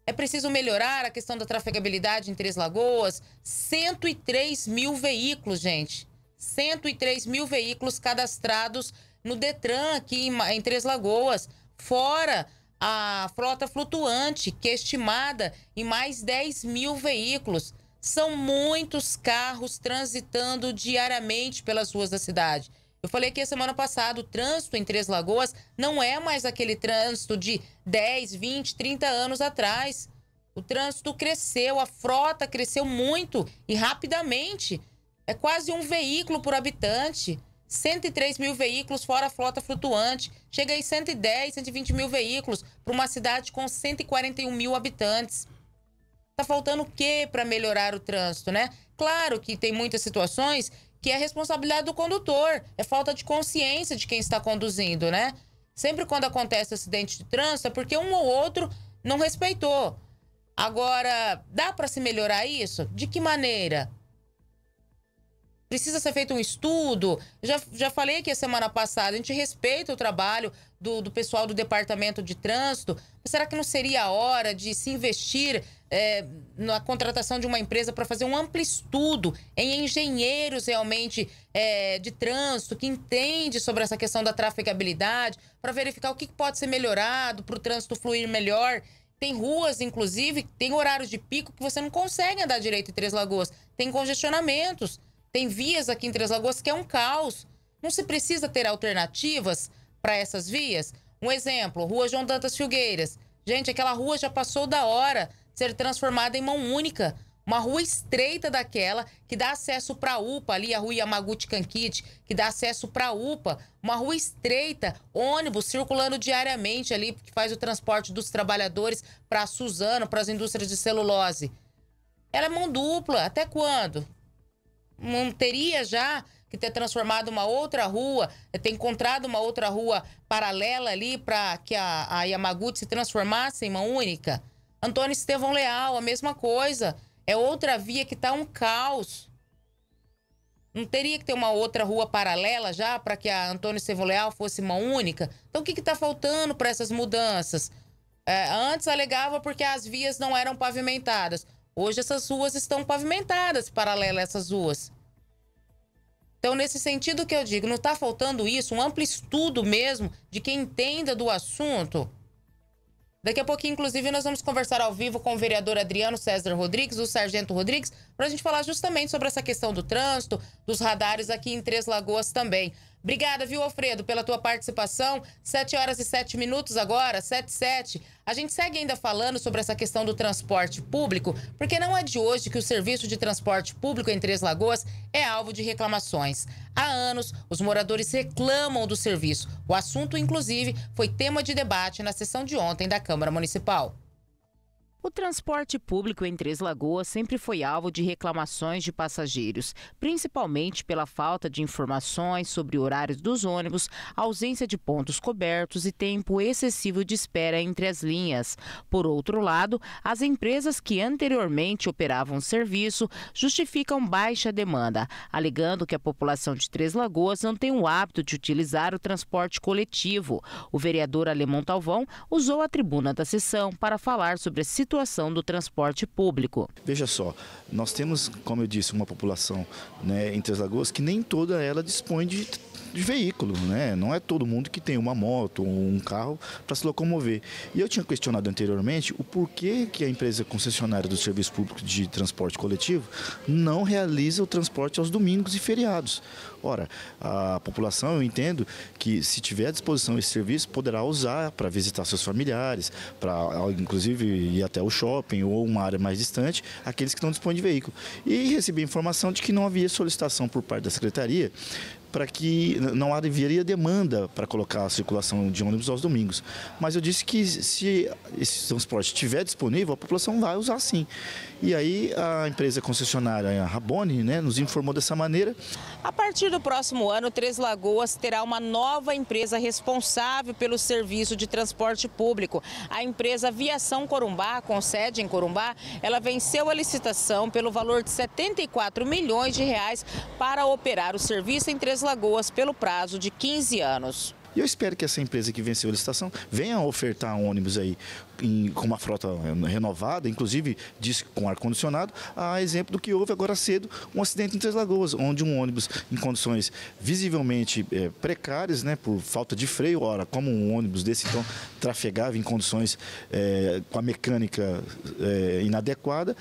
É preciso melhorar a questão da trafegabilidade em Três Lagoas. 103 mil veículos, gente. 103 mil veículos cadastrados no Detran aqui em, em Três Lagoas. Fora a frota flutuante, que é estimada em mais 10 mil veículos. São muitos carros transitando diariamente pelas ruas da cidade. Eu falei que a semana passada o trânsito em Três Lagoas não é mais aquele trânsito de 10, 20, 30 anos atrás. O trânsito cresceu, a frota cresceu muito e rapidamente. É quase um veículo por habitante. 103 mil veículos fora a frota flutuante. Chega em 110, 120 mil veículos para uma cidade com 141 mil habitantes. Tá faltando o que para melhorar o trânsito, né? Claro que tem muitas situações que é responsabilidade do condutor. É falta de consciência de quem está conduzindo, né? Sempre quando acontece acidente de trânsito é porque um ou outro não respeitou. Agora, dá para se melhorar isso? De que maneira? Precisa ser feito um estudo. Já, já falei aqui a semana passada, a gente respeita o trabalho do, do pessoal do departamento de trânsito. Mas será que não seria a hora de se investir é, na contratação de uma empresa para fazer um amplo estudo em engenheiros realmente é, de trânsito que entende sobre essa questão da trafegabilidade para verificar o que pode ser melhorado para o trânsito fluir melhor. Tem ruas, inclusive, tem horários de pico que você não consegue andar direito em Três Lagoas. Tem congestionamentos, tem vias aqui em Três Lagoas que é um caos. Não se precisa ter alternativas para essas vias? Um exemplo, Rua João Dantas Filgueiras. Gente, aquela rua já passou da hora ser transformada em mão única. Uma rua estreita daquela que dá acesso para a UPA, ali a rua Yamaguchi Kankit, que dá acesso para a UPA. Uma rua estreita, ônibus circulando diariamente ali, que faz o transporte dos trabalhadores para Suzano, para as indústrias de celulose. Ela é mão dupla, até quando? Não teria já que ter transformado uma outra rua, ter encontrado uma outra rua paralela ali para que a, a Yamaguchi se transformasse em mão única? Antônio Estevão Leal, a mesma coisa. É outra via que está um caos. Não teria que ter uma outra rua paralela já para que a Antônio Estevão Leal fosse uma única? Então o que está faltando para essas mudanças? É, antes alegava porque as vias não eram pavimentadas. Hoje essas ruas estão pavimentadas, paralela a essas ruas. Então, nesse sentido que eu digo, não está faltando isso, um amplo estudo mesmo de quem entenda do assunto? Daqui a pouquinho, inclusive, nós vamos conversar ao vivo com o vereador Adriano César Rodrigues, o Sargento Rodrigues, para a gente falar justamente sobre essa questão do trânsito, dos radares aqui em Três Lagoas também. Obrigada, viu, Alfredo, pela tua participação. 7 horas e 7 minutos agora, 7 sete. A gente segue ainda falando sobre essa questão do transporte público, porque não é de hoje que o serviço de transporte público em Três Lagoas é alvo de reclamações. Há anos, os moradores reclamam do serviço. O assunto, inclusive, foi tema de debate na sessão de ontem da Câmara Municipal. O transporte público em Três Lagoas sempre foi alvo de reclamações de passageiros, principalmente pela falta de informações sobre horários dos ônibus, ausência de pontos cobertos e tempo excessivo de espera entre as linhas. Por outro lado, as empresas que anteriormente operavam o serviço justificam baixa demanda, alegando que a população de Três Lagoas não tem o hábito de utilizar o transporte coletivo. O vereador Alemão Talvão usou a tribuna da sessão para falar sobre a situação situação do transporte público. Veja só, nós temos, como eu disse, uma população né, em Três Lagoas que nem toda ela dispõe de de veículo, né? Não é todo mundo que tem uma moto ou um carro para se locomover. E eu tinha questionado anteriormente o porquê que a empresa concessionária do Serviço Público de Transporte Coletivo não realiza o transporte aos domingos e feriados. Ora, a população, eu entendo que se tiver à disposição esse serviço, poderá usar para visitar seus familiares, para inclusive ir até o shopping ou uma área mais distante, aqueles que não dispõem de veículo. E recebi informação de que não havia solicitação por parte da secretaria para que não haveria demanda para colocar a circulação de ônibus aos domingos. Mas eu disse que se esse transporte estiver disponível, a população vai usar sim. E aí a empresa concessionária a Rabone né, nos informou dessa maneira. A partir do próximo ano, Três Lagoas terá uma nova empresa responsável pelo serviço de transporte público. A empresa Viação Corumbá, com sede em Corumbá, ela venceu a licitação pelo valor de 74 milhões de reais para operar o serviço em Três Três Lagoas pelo prazo de 15 anos. E eu espero que essa empresa que venceu a licitação venha ofertar ônibus aí em, com uma frota renovada, inclusive diz com ar-condicionado, a exemplo do que houve agora cedo um acidente em Três Lagoas, onde um ônibus em condições visivelmente é, precárias, né, por falta de freio, ora, como um ônibus desse então trafegava em condições é, com a mecânica é, inadequada,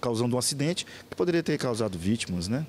causando um acidente que poderia ter causado vítimas, né?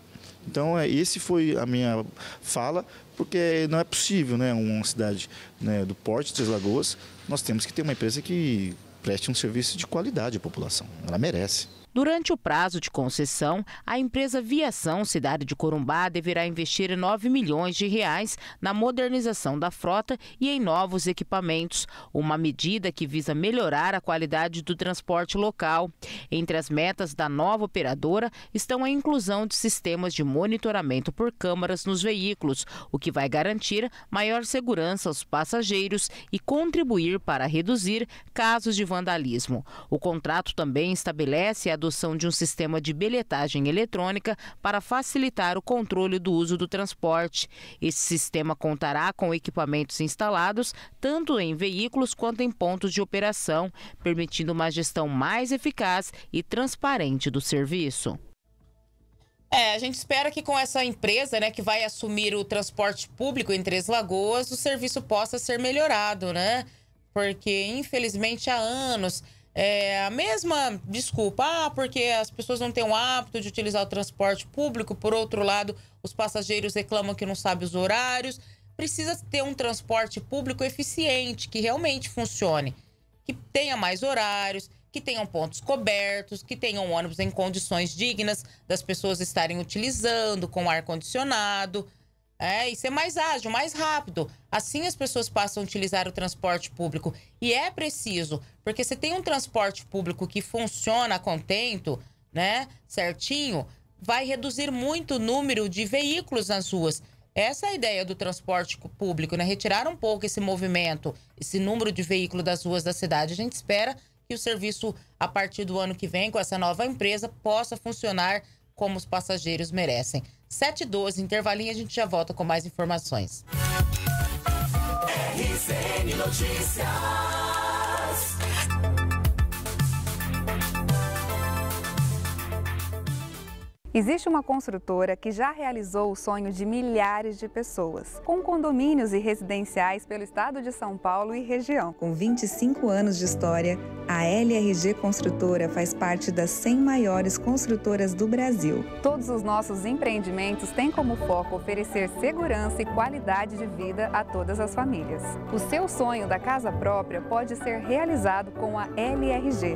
Então, é, esse foi a minha fala, porque não é possível, né, uma cidade né, do porte de Três Lagoas, nós temos que ter uma empresa que preste um serviço de qualidade à população. Ela merece. Durante o prazo de concessão, a empresa Viação Cidade de Corumbá deverá investir 9 milhões de reais na modernização da frota e em novos equipamentos, uma medida que visa melhorar a qualidade do transporte local. Entre as metas da nova operadora estão a inclusão de sistemas de monitoramento por câmaras nos veículos, o que vai garantir maior segurança aos passageiros e contribuir para reduzir casos de vandalismo. O contrato também estabelece a adoção de um sistema de bilhetagem eletrônica para facilitar o controle do uso do transporte. Esse sistema contará com equipamentos instalados tanto em veículos quanto em pontos de operação, permitindo uma gestão mais eficaz e transparente do serviço. É, a gente espera que com essa empresa, né, que vai assumir o transporte público em Três Lagoas, o serviço possa ser melhorado, né? Porque, infelizmente, há anos é, a mesma desculpa, ah, porque as pessoas não têm o hábito de utilizar o transporte público, por outro lado, os passageiros reclamam que não sabem os horários. Precisa ter um transporte público eficiente, que realmente funcione, que tenha mais horários, que tenham pontos cobertos, que tenham ônibus em condições dignas das pessoas estarem utilizando, com ar-condicionado. É, e ser é mais ágil, mais rápido. Assim as pessoas passam a utilizar o transporte público. E é preciso, porque se tem um transporte público que funciona contento, né, certinho, vai reduzir muito o número de veículos nas ruas. Essa é a ideia do transporte público, né? Retirar um pouco esse movimento, esse número de veículos das ruas da cidade. A gente espera que o serviço, a partir do ano que vem, com essa nova empresa, possa funcionar como os passageiros merecem. 7 e 12, intervalinho, a gente já volta com mais informações. RCN Notícias. Existe uma construtora que já realizou o sonho de milhares de pessoas, com condomínios e residenciais pelo estado de São Paulo e região. Com 25 anos de história, a LRG Construtora faz parte das 100 maiores construtoras do Brasil. Todos os nossos empreendimentos têm como foco oferecer segurança e qualidade de vida a todas as famílias. O seu sonho da casa própria pode ser realizado com a LRG.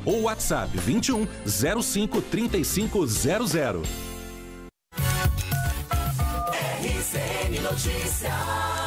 ou WhatsApp 21 05 3500. RCN Notícias.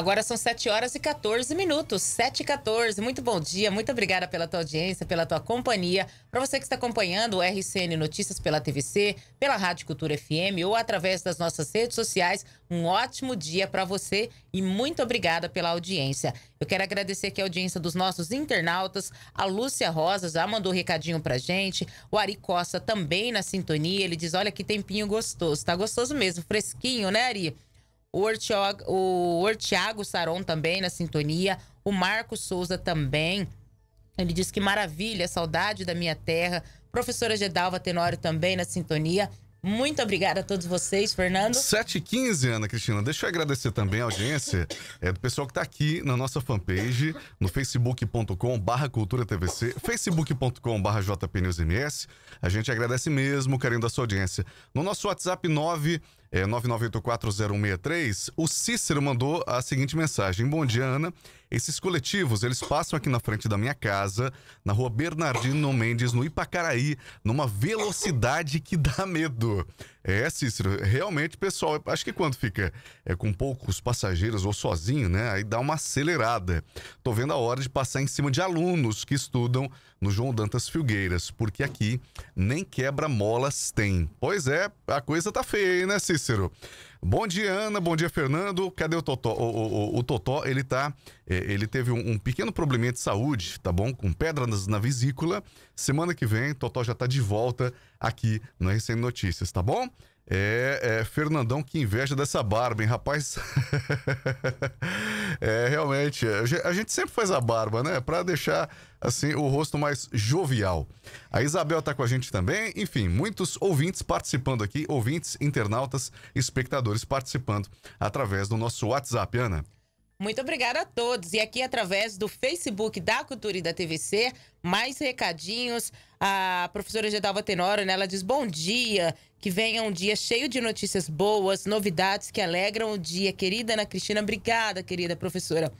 Agora são 7 horas e 14 minutos, 7 e 14. Muito bom dia, muito obrigada pela tua audiência, pela tua companhia. Para você que está acompanhando o RCN Notícias pela TVC, pela Rádio Cultura FM ou através das nossas redes sociais, um ótimo dia para você e muito obrigada pela audiência. Eu quero agradecer aqui a audiência dos nossos internautas. A Lúcia Rosa já mandou um recadinho para gente. O Ari Costa também na sintonia. Ele diz: Olha que tempinho gostoso. Tá gostoso mesmo, fresquinho, né, Ari? o, o Ortiago Saron também na sintonia, o Marco Souza também. Ele diz que maravilha, saudade da minha terra. Professora Gedalva Tenório também na sintonia. Muito obrigada a todos vocês, Fernando. 7h15, Ana Cristina. Deixa eu agradecer também a audiência é, do pessoal que está aqui na nossa fanpage, no facebook.com culturatvc, cultura tvc, facebook.com jpnewsms. A gente agradece mesmo o carinho da sua audiência. No nosso WhatsApp 9 é, 99840163, o Cícero mandou a seguinte mensagem. Bom dia, Ana. Esses coletivos, eles passam aqui na frente da minha casa, na rua Bernardino Mendes, no Ipacaraí, numa velocidade que dá medo. É, Cícero, realmente, pessoal, acho que quando fica é, com poucos passageiros ou sozinho, né, aí dá uma acelerada. Tô vendo a hora de passar em cima de alunos que estudam no João Dantas Filgueiras, porque aqui nem quebra-molas tem. Pois é, a coisa tá feia, hein, né, Cícero? Bom dia, Ana. Bom dia, Fernando. Cadê o Totó? O, o, o, o Totó, ele tá. É, ele teve um, um, pequeno probleminha de saúde, tá bom? Com pedras na vesícula. Semana que vem, Totó já tá de volta aqui no RCN Notícias, tá bom? É, é Fernandão, que inveja dessa barba, hein, rapaz? É, realmente, a gente sempre faz a barba, né? Para deixar assim o rosto mais jovial. A Isabel tá com a gente também. Enfim, muitos ouvintes participando aqui, ouvintes, internautas, espectadores participando através do nosso WhatsApp, Ana. Muito obrigada a todos. E aqui através do Facebook da Cultura e da TVC, mais recadinhos. A professora Gedalva Tenório, né, ela diz: "Bom dia, que venha um dia cheio de notícias boas, novidades que alegram o dia, querida Ana Cristina. Obrigada, querida professora."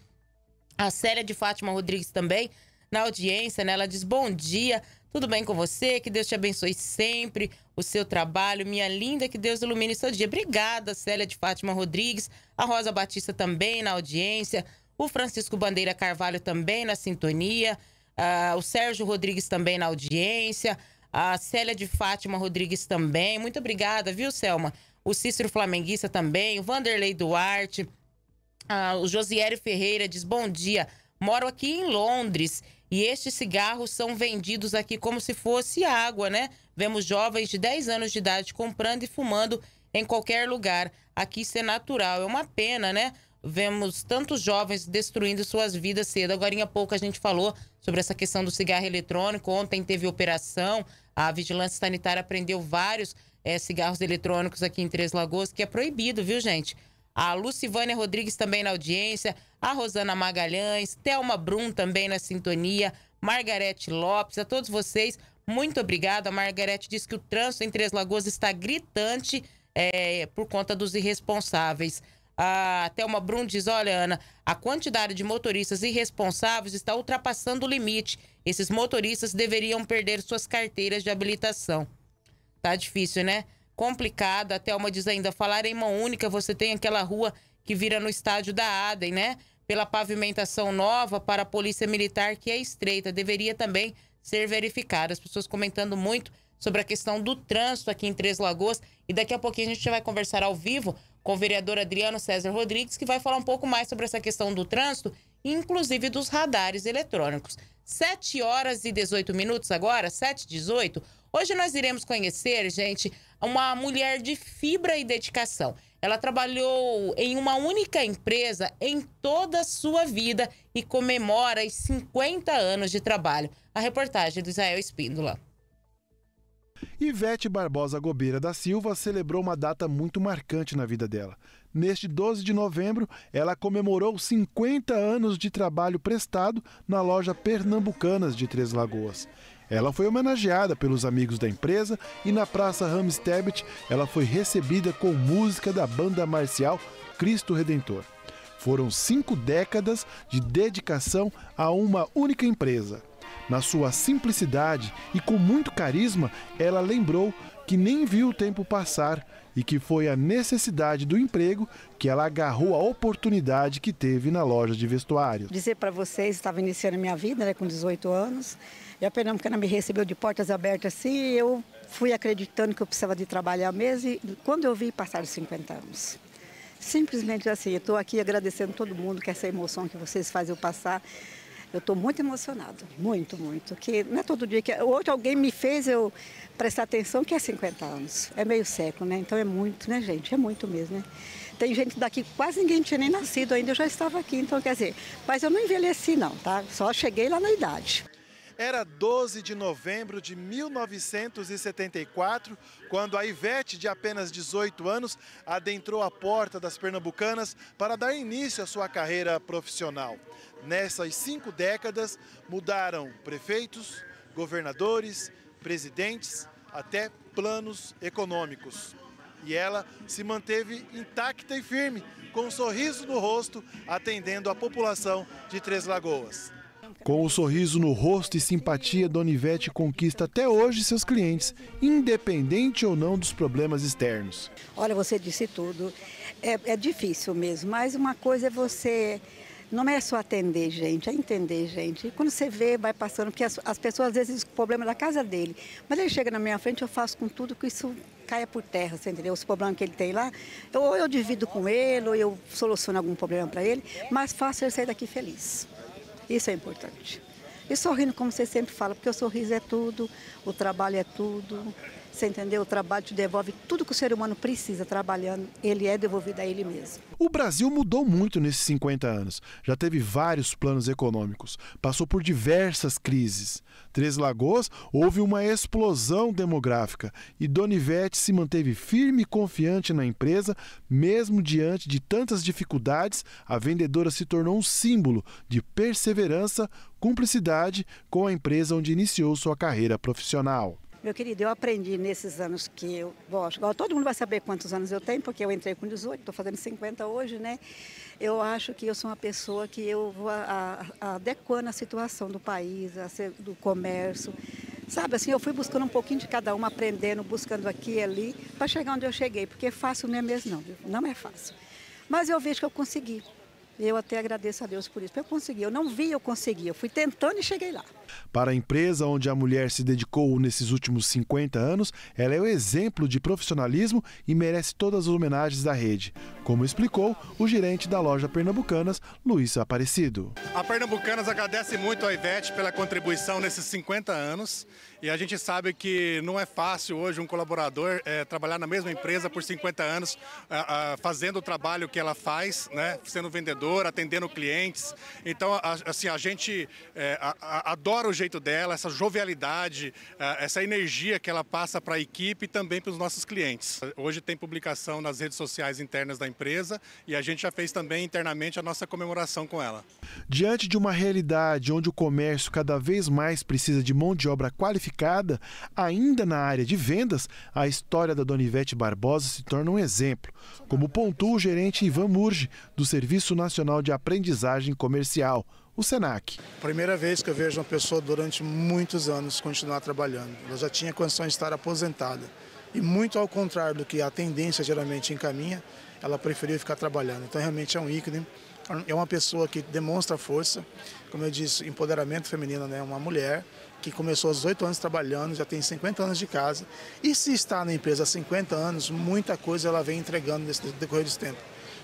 A Célia de Fátima Rodrigues também na audiência, né? Ela diz: "Bom dia, tudo bem com você? Que Deus te abençoe sempre, o seu trabalho. Minha linda, que Deus ilumine seu dia. Obrigada, Célia de Fátima Rodrigues. A Rosa Batista também na audiência. O Francisco Bandeira Carvalho também na sintonia. Uh, o Sérgio Rodrigues também na audiência. A Célia de Fátima Rodrigues também. Muito obrigada, viu, Selma? O Cícero Flamenguista também. O Vanderlei Duarte. Uh, o Josiério Ferreira diz: Bom dia. Moro aqui em Londres e estes cigarros são vendidos aqui como se fosse água, né? Vemos jovens de 10 anos de idade comprando e fumando em qualquer lugar. Aqui isso é natural. É uma pena, né? Vemos tantos jovens destruindo suas vidas cedo. Agora há pouco a gente falou sobre essa questão do cigarro eletrônico. Ontem teve operação, a vigilância sanitária prendeu vários é, cigarros eletrônicos aqui em Três Lagoas, que é proibido, viu, gente? a Lucivânia Rodrigues também na audiência, a Rosana Magalhães, Thelma Brum também na sintonia, Margarete Lopes, a todos vocês, muito obrigada. A Margarete diz que o trânsito em Três Lagoas está gritante é, por conta dos irresponsáveis. A Thelma Brum diz: olha, Ana, a quantidade de motoristas irresponsáveis está ultrapassando o limite. Esses motoristas deveriam perder suas carteiras de habilitação. Tá difícil, né? complicado. Até uma diz ainda, falar em mão única, você tem aquela rua que vira no estádio da Adem, né? Pela pavimentação nova para a Polícia Militar, que é estreita. Deveria também ser verificada. As pessoas comentando muito sobre a questão do trânsito aqui em Três Lagoas. E daqui a pouquinho a gente vai conversar ao vivo com o vereador Adriano César Rodrigues, que vai falar um pouco mais sobre essa questão do trânsito, inclusive dos radares eletrônicos. 7 horas e 18 minutos agora, 7 e 18. Hoje nós iremos conhecer, gente, uma mulher de fibra e dedicação. Ela trabalhou em uma única empresa em toda a sua vida e comemora os 50 anos de trabalho. A reportagem do Israel Espíndola. Ivete Barbosa Gobeira da Silva celebrou uma data muito marcante na vida dela. Neste 12 de novembro, ela comemorou 50 anos de trabalho prestado na loja Pernambucanas de Três Lagoas. Ela foi homenageada pelos amigos da empresa e na Praça Rams Tebet ela foi recebida com música da banda marcial Cristo Redentor. Foram cinco décadas de dedicação a uma única empresa. Na sua simplicidade e com muito carisma, ela lembrou que nem viu o tempo passar e que foi a necessidade do emprego que ela agarrou a oportunidade que teve na loja de vestuário. Dizer para vocês, estava iniciando minha vida né, com 18 anos, e a Pernambucana me recebeu de portas abertas assim, e eu fui acreditando que eu precisava de trabalhar mesmo, e quando eu vi, passaram 50 anos. Simplesmente assim, eu estou aqui agradecendo todo mundo, que essa emoção que vocês fazem eu passar, eu estou muito emocionado, muito, muito. Que não é todo dia que hoje alguém me fez eu prestar atenção que é 50 anos, é meio século, né? Então é muito, né, gente? É muito mesmo, né? Tem gente daqui, quase ninguém tinha nem nascido ainda, eu já estava aqui, então quer dizer, mas eu não envelheci não, tá? Só cheguei lá na idade. Era 12 de novembro de 1974, quando a Ivete, de apenas 18 anos, adentrou a porta das Pernambucanas para dar início à sua carreira profissional. Nessas cinco décadas, mudaram prefeitos, governadores, presidentes, até planos econômicos. E ela se manteve intacta e firme, com um sorriso no rosto, atendendo a população de Três Lagoas. Com o um sorriso no rosto e simpatia, Dona Ivete conquista até hoje seus clientes, independente ou não dos problemas externos. Olha, você disse tudo. É, é difícil mesmo, mas uma coisa é você não é só atender gente, é entender gente. E quando você vê, vai passando, porque as, as pessoas às vezes o problema é da casa dele. Mas ele chega na minha frente, eu faço com tudo que isso caia por terra, você entendeu? Os problemas que ele tem lá, ou eu divido com ele, ou eu soluciono algum problema para ele, mas faço ele sair daqui feliz. Isso é importante. E sorrindo, como você sempre fala, porque o sorriso é tudo, o trabalho é tudo, você entendeu? O trabalho te devolve tudo que o ser humano precisa trabalhando, ele é devolvido a ele mesmo. O Brasil mudou muito nesses 50 anos. Já teve vários planos econômicos, passou por diversas crises. Três Lagoas houve uma explosão demográfica e Donivete se manteve firme e confiante na empresa, mesmo diante de tantas dificuldades, a vendedora se tornou um símbolo de perseverança, cumplicidade com a empresa onde iniciou sua carreira profissional. Meu querido, eu aprendi nesses anos que eu todo mundo vai saber quantos anos eu tenho, porque eu entrei com 18, estou fazendo 50 hoje, né? Eu acho que eu sou uma pessoa que eu vou a, a, adequando a situação do país, a, do comércio. Sabe assim, eu fui buscando um pouquinho de cada uma, aprendendo, buscando aqui e ali, para chegar onde eu cheguei, porque fácil não é mesmo, não, Não é fácil. Mas eu vejo que eu consegui eu até agradeço a Deus por isso. Eu consegui, eu não vi, eu consegui. Eu fui tentando e cheguei lá. Para a empresa onde a mulher se dedicou nesses últimos 50 anos, ela é o exemplo de profissionalismo e merece todas as homenagens da rede, como explicou o gerente da loja Pernambucanas, Luiz Aparecido. A Pernambucanas agradece muito a Ivete pela contribuição nesses 50 anos e a gente sabe que não é fácil hoje um colaborador é, trabalhar na mesma empresa por 50 anos, a, a, fazendo o trabalho que ela faz, né, sendo vendedor atendendo clientes. Então, assim, a gente é, adora o jeito dela, essa jovialidade, é, essa energia que ela passa para a equipe e também para os nossos clientes. Hoje tem publicação nas redes sociais internas da empresa e a gente já fez também internamente a nossa comemoração com ela. Diante de uma realidade onde o comércio cada vez mais precisa de mão de obra qualificada, ainda na área de vendas, a história da Donivete Barbosa se torna um exemplo, como pontua o gerente Ivan Murge, do Serviço Nacional Nacional de Aprendizagem Comercial, o SENAC. Primeira vez que eu vejo uma pessoa durante muitos anos continuar trabalhando. Ela já tinha condição de estar aposentada. E muito ao contrário do que a tendência geralmente encaminha, ela preferiu ficar trabalhando. Então realmente é um ícone, é uma pessoa que demonstra força, como eu disse, empoderamento feminino, né? uma mulher que começou aos 8 anos trabalhando, já tem 50 anos de casa, e se está na empresa há 50 anos, muita coisa ela vem entregando nesse decorrer desse tempo.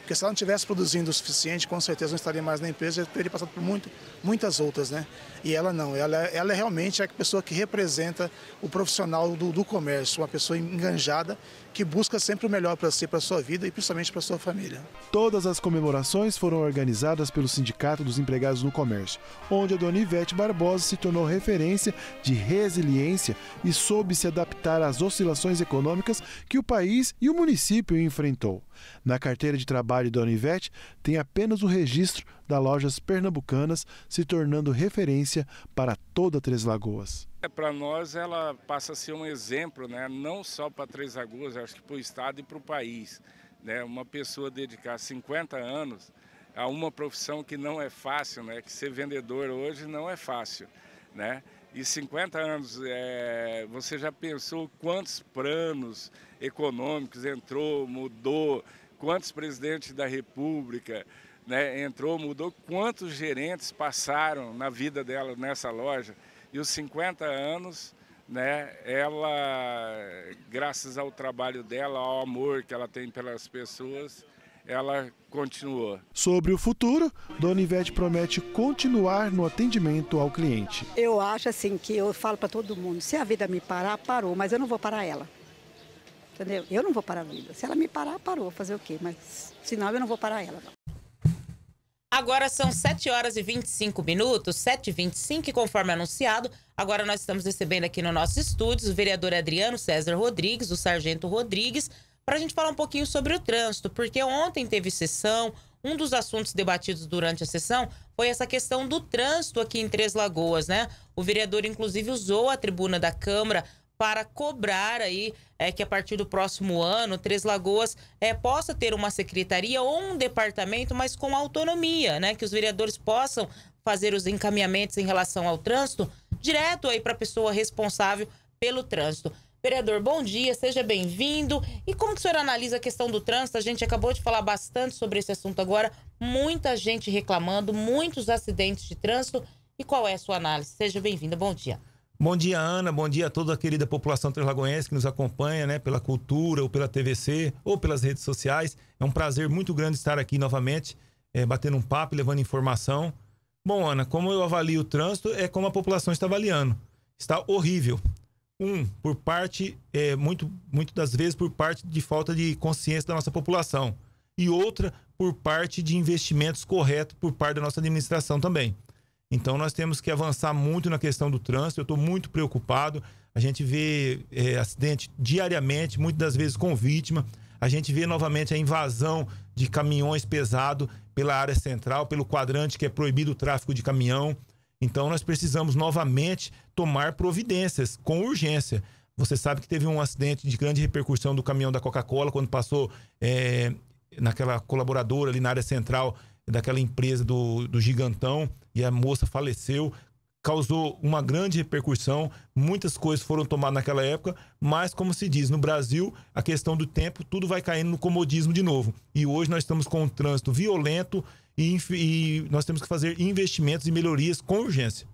Porque se ela não estivesse produzindo o suficiente, com certeza não estaria mais na empresa, e teria passado por muito, muitas outras, né? E ela não, ela, ela é realmente a pessoa que representa o profissional do, do comércio, uma pessoa enganjada que busca sempre o melhor para si, para sua vida e principalmente para sua família. Todas as comemorações foram organizadas pelo Sindicato dos Empregados no Comércio, onde a dona Ivete Barbosa se tornou referência de resiliência e soube se adaptar às oscilações econômicas que o país e o município enfrentou. Na carteira de trabalho da Ivete tem apenas o registro da lojas pernambucanas, se tornando referência para toda Três Lagoas. É, para nós ela passa a ser um exemplo, né? não só para Três Lagoas, acho que para o estado e para o país. Né? Uma pessoa dedicar 50 anos a uma profissão que não é fácil, né? que ser vendedor hoje não é fácil. Né? E 50 anos, é, você já pensou quantos planos econômicos entrou, mudou, quantos presidentes da República, né, entrou, mudou, quantos gerentes passaram na vida dela nessa loja. E os 50 anos, né, ela, graças ao trabalho dela, ao amor que ela tem pelas pessoas, ela continuou. Sobre o futuro, Dona Ivete promete continuar no atendimento ao cliente. Eu acho assim que eu falo para todo mundo, se a vida me parar, parou, mas eu não vou parar ela. Entendeu? Eu não vou parar a vida. Se ela me parar, parou. Fazer o quê? Mas senão eu não vou parar ela. Não. Agora são 7 horas e 25 minutos, 7 e 25 conforme anunciado, agora nós estamos recebendo aqui no nosso estúdio o vereador Adriano César Rodrigues, o sargento Rodrigues, para a gente falar um pouquinho sobre o trânsito, porque ontem teve sessão, um dos assuntos debatidos durante a sessão foi essa questão do trânsito aqui em Três Lagoas, né? O vereador, inclusive, usou a tribuna da Câmara para cobrar aí é, que a partir do próximo ano Três Lagoas é, possa ter uma secretaria ou um departamento, mas com autonomia, né? Que os vereadores possam fazer os encaminhamentos em relação ao trânsito direto aí para a pessoa responsável pelo trânsito. Vereador, bom dia, seja bem-vindo. E como que o senhor analisa a questão do trânsito? A gente acabou de falar bastante sobre esse assunto agora, muita gente reclamando, muitos acidentes de trânsito. E qual é a sua análise? Seja bem-vinda, bom dia. Bom dia, Ana. Bom dia a toda a querida população trilagoense que nos acompanha, né, pela cultura ou pela TVC ou pelas redes sociais. É um prazer muito grande estar aqui novamente, é, batendo um papo, levando informação. Bom, Ana, como eu avalio o trânsito é como a população está avaliando. Está horrível. Um, por parte, é, muito, muito das vezes por parte de falta de consciência da nossa população. E outra, por parte de investimentos corretos por parte da nossa administração também. Então nós temos que avançar muito na questão do trânsito. Eu estou muito preocupado. A gente vê é, acidente diariamente, muitas das vezes com vítima. A gente vê novamente a invasão de caminhões pesados pela área central, pelo quadrante que é proibido o tráfego de caminhão. Então nós precisamos novamente tomar providências com urgência. Você sabe que teve um acidente de grande repercussão do caminhão da Coca-Cola quando passou é, naquela colaboradora ali na área central daquela empresa do, do Gigantão e a moça faleceu. Causou uma grande repercussão, muitas coisas foram tomadas naquela época, mas, como se diz, no Brasil, a questão do tempo, tudo vai caindo no comodismo de novo. E hoje nós estamos com um trânsito violento e, e nós temos que fazer investimentos e melhorias com urgência.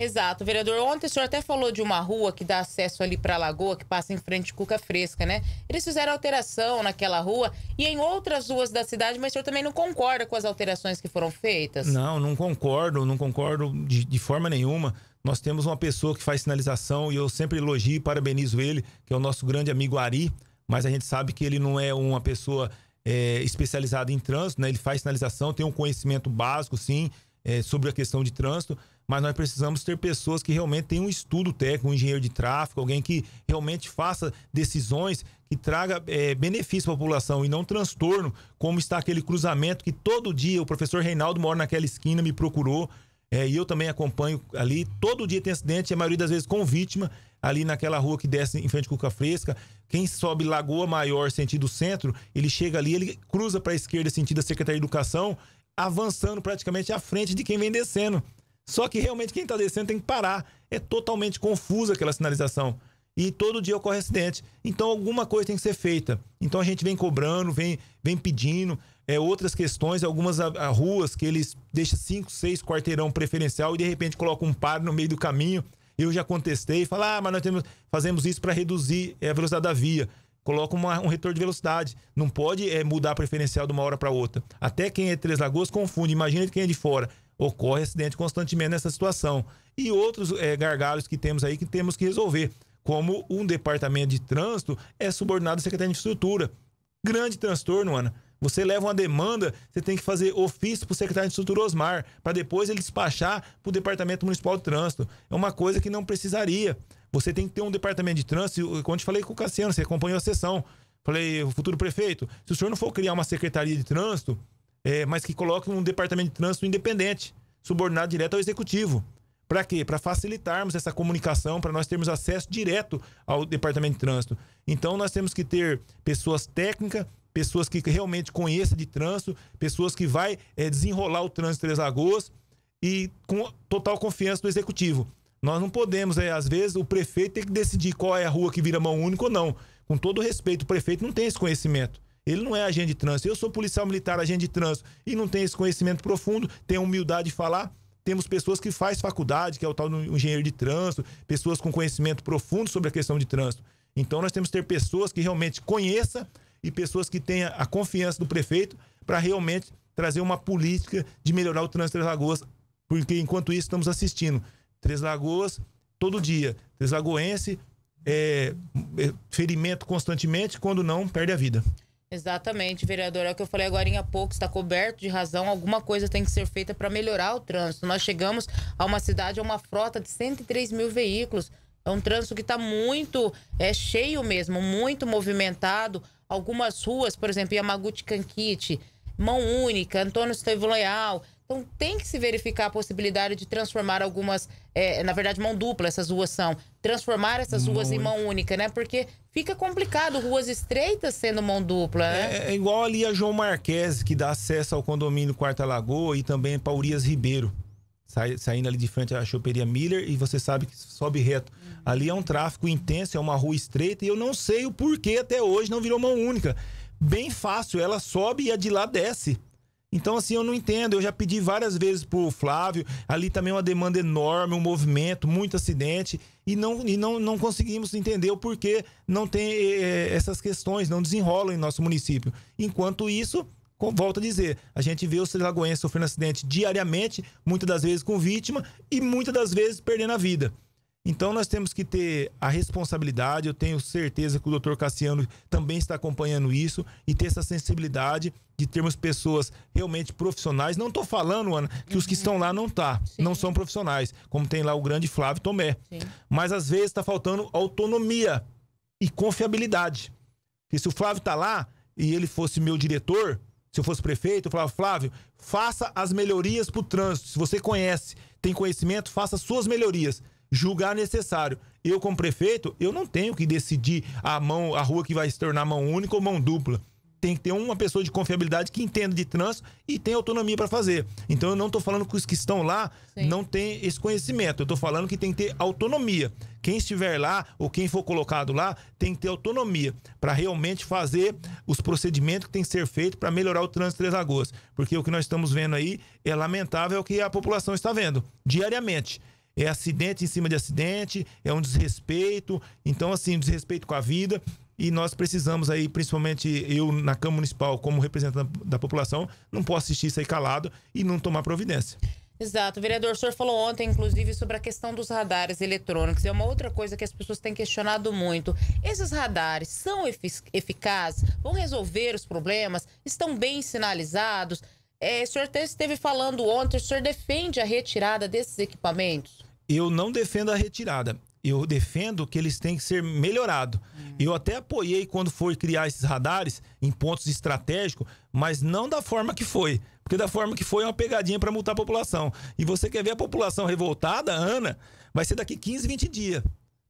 Exato, vereador. Ontem o senhor até falou de uma rua que dá acesso ali para a Lagoa, que passa em frente de Cuca Fresca, né? Eles fizeram alteração naquela rua e em outras ruas da cidade, mas o senhor também não concorda com as alterações que foram feitas? Não, não concordo, não concordo de, de forma nenhuma. Nós temos uma pessoa que faz sinalização e eu sempre elogio e parabenizo ele, que é o nosso grande amigo Ari, mas a gente sabe que ele não é uma pessoa é, especializada em trânsito, né? Ele faz sinalização, tem um conhecimento básico, sim, é, sobre a questão de trânsito, mas nós precisamos ter pessoas que realmente tenham um estudo técnico, um engenheiro de tráfego, alguém que realmente faça decisões que traga é, benefício a população e não transtorno, como está aquele cruzamento que todo dia o professor Reinaldo mora naquela esquina, me procurou. É, e eu também acompanho ali. Todo dia tem acidente, a maioria das vezes com vítima, ali naquela rua que desce em frente à Cuca Fresca. Quem sobe Lagoa Maior, sentido centro, ele chega ali, ele cruza para a esquerda, sentido da Secretaria de Educação, avançando praticamente à frente de quem vem descendo. Só que realmente quem está descendo tem que parar. É totalmente confusa aquela sinalização. E todo dia ocorre acidente. Então alguma coisa tem que ser feita. Então a gente vem cobrando, vem, vem pedindo é, outras questões, algumas a, a ruas que eles deixam 5, 6 quarteirão preferencial e de repente colocam um par no meio do caminho. Eu já contestei, e falar, ah, mas nós temos, fazemos isso para reduzir é, a velocidade da via coloca uma, um retorno de velocidade. Não pode é, mudar a preferencial de uma hora para outra. Até quem é de Três Lagoas confunde. Imagina quem é de fora. Ocorre acidente constantemente nessa situação. E outros é, gargalos que temos aí que temos que resolver. Como um departamento de trânsito é subordinado à Secretaria de Infraestrutura. Grande transtorno, Ana. Você leva uma demanda, você tem que fazer ofício para o secretário de Estrutura Osmar, para depois ele despachar para o Departamento Municipal de Trânsito. É uma coisa que não precisaria. Você tem que ter um departamento de trânsito. Quando eu falei com o Cassiano, você acompanhou a sessão. Falei, futuro prefeito, se o senhor não for criar uma secretaria de trânsito, é, mas que coloque um departamento de trânsito independente, subordinado direto ao executivo. Para quê? Para facilitarmos essa comunicação, para nós termos acesso direto ao departamento de trânsito. Então nós temos que ter pessoas técnicas, pessoas que realmente conheçam de trânsito, pessoas que vai é, desenrolar o trânsito Três Lagoas e com total confiança do executivo. Nós não podemos, é, às vezes, o prefeito tem que decidir qual é a rua que vira mão única ou não. Com todo respeito, o prefeito não tem esse conhecimento. Ele não é agente de trânsito. Eu sou policial militar, agente de trânsito, e não tenho esse conhecimento profundo, tem humildade de falar. Temos pessoas que faz faculdade, que é o tal do engenheiro de trânsito, pessoas com conhecimento profundo sobre a questão de trânsito. Então nós temos que ter pessoas que realmente conheçam e pessoas que tenham a confiança do prefeito para realmente trazer uma política de melhorar o trânsito das Lagoas, porque enquanto isso estamos assistindo Três Lagoas, todo dia. Três Lagoense, é, é, ferimento constantemente, quando não, perde a vida. Exatamente, vereador. É o que eu falei agora há pouco, está coberto de razão. Alguma coisa tem que ser feita para melhorar o trânsito. Nós chegamos a uma cidade, a uma frota de 103 mil veículos. É um trânsito que está muito é, cheio mesmo, muito movimentado. Algumas ruas, por exemplo, Yamaguchi Kankite, Mão Única, Antônio Estevão Leal, então tem que se verificar a possibilidade de transformar algumas, é, na verdade, mão dupla essas ruas são. Transformar essas mão ruas em mão única, né? Porque fica complicado ruas estreitas sendo mão dupla, né? É, é igual ali a João Marques, que dá acesso ao condomínio Quarta Lagoa e também a Urias Ribeiro. Sai, saindo ali de frente à choperia Miller e você sabe que sobe reto. Uhum. Ali é um tráfego intenso, é uma rua estreita e eu não sei o porquê até hoje não virou mão única. Bem fácil, ela sobe e a de lá desce. Então, assim, eu não entendo. Eu já pedi várias vezes pro Flávio. Ali também é uma demanda enorme, um movimento, muito acidente. E não, e não, não conseguimos entender o porquê não tem eh, eh, essas questões, não desenrolam em nosso município. Enquanto isso, com, volto a dizer, a gente vê o Lagoense sofrendo acidente diariamente, muitas das vezes com vítima e muitas das vezes perdendo a vida. Então nós temos que ter a responsabilidade, eu tenho certeza que o doutor Cassiano também está acompanhando isso e ter essa sensibilidade de termos pessoas realmente profissionais. Não estou falando, Ana, que uhum. os que uhum. estão lá não tá, Sim. não são profissionais, como tem lá o grande Flávio Tomé. Sim. Mas às vezes está faltando autonomia e confiabilidade. Porque se o Flávio está lá e ele fosse meu diretor, se eu fosse prefeito, eu falava, Flávio, faça as melhorias para o trânsito. Se você conhece, tem conhecimento, faça suas melhorias julgar necessário. Eu, como prefeito, eu não tenho que decidir a mão, a rua que vai se tornar mão única ou mão dupla. Tem que ter uma pessoa de confiabilidade que entenda de trânsito e tem autonomia para fazer. Então eu não estou falando que os que estão lá Sim. não têm esse conhecimento. Eu estou falando que tem que ter autonomia. Quem estiver lá ou quem for colocado lá tem que ter autonomia para realmente fazer os procedimentos que tem que ser feito para melhorar o trânsito de Três Lagoas. Porque o que nós estamos vendo aí é lamentável é o que a população está vendo diariamente é acidente em cima de acidente, é um desrespeito. Então, assim, um desrespeito com a vida. E nós precisamos aí, principalmente eu na Câmara Municipal, como representante da população, não posso assistir isso aí calado e não tomar providência. Exato. vereador, o senhor falou ontem, inclusive, sobre a questão dos radares eletrônicos. É uma outra coisa que as pessoas têm questionado muito. Esses radares são eficazes? Vão resolver os problemas? Estão bem sinalizados? É, o senhor esteve falando ontem, o senhor defende a retirada desses equipamentos? eu não defendo a retirada. Eu defendo que eles têm que ser melhorados. Hum. Eu até apoiei quando foi criar esses radares em pontos estratégicos, mas não da forma que foi. Porque da forma que foi é uma pegadinha para multar a população. E você quer ver a população revoltada, Ana? Vai ser daqui 15, 20 dias.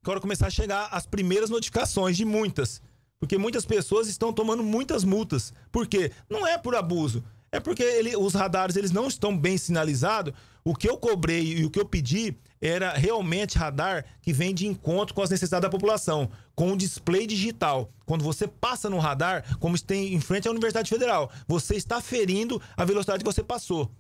Agora é começar a chegar as primeiras notificações de muitas. Porque muitas pessoas estão tomando muitas multas. Por quê? Não é por abuso. É porque ele, os radares eles não estão bem sinalizados o que eu cobrei e o que eu pedi era realmente radar que vem de encontro com as necessidades da população, com o display digital. Quando você passa no radar, como tem em frente à Universidade Federal, você está ferindo a velocidade que você passou.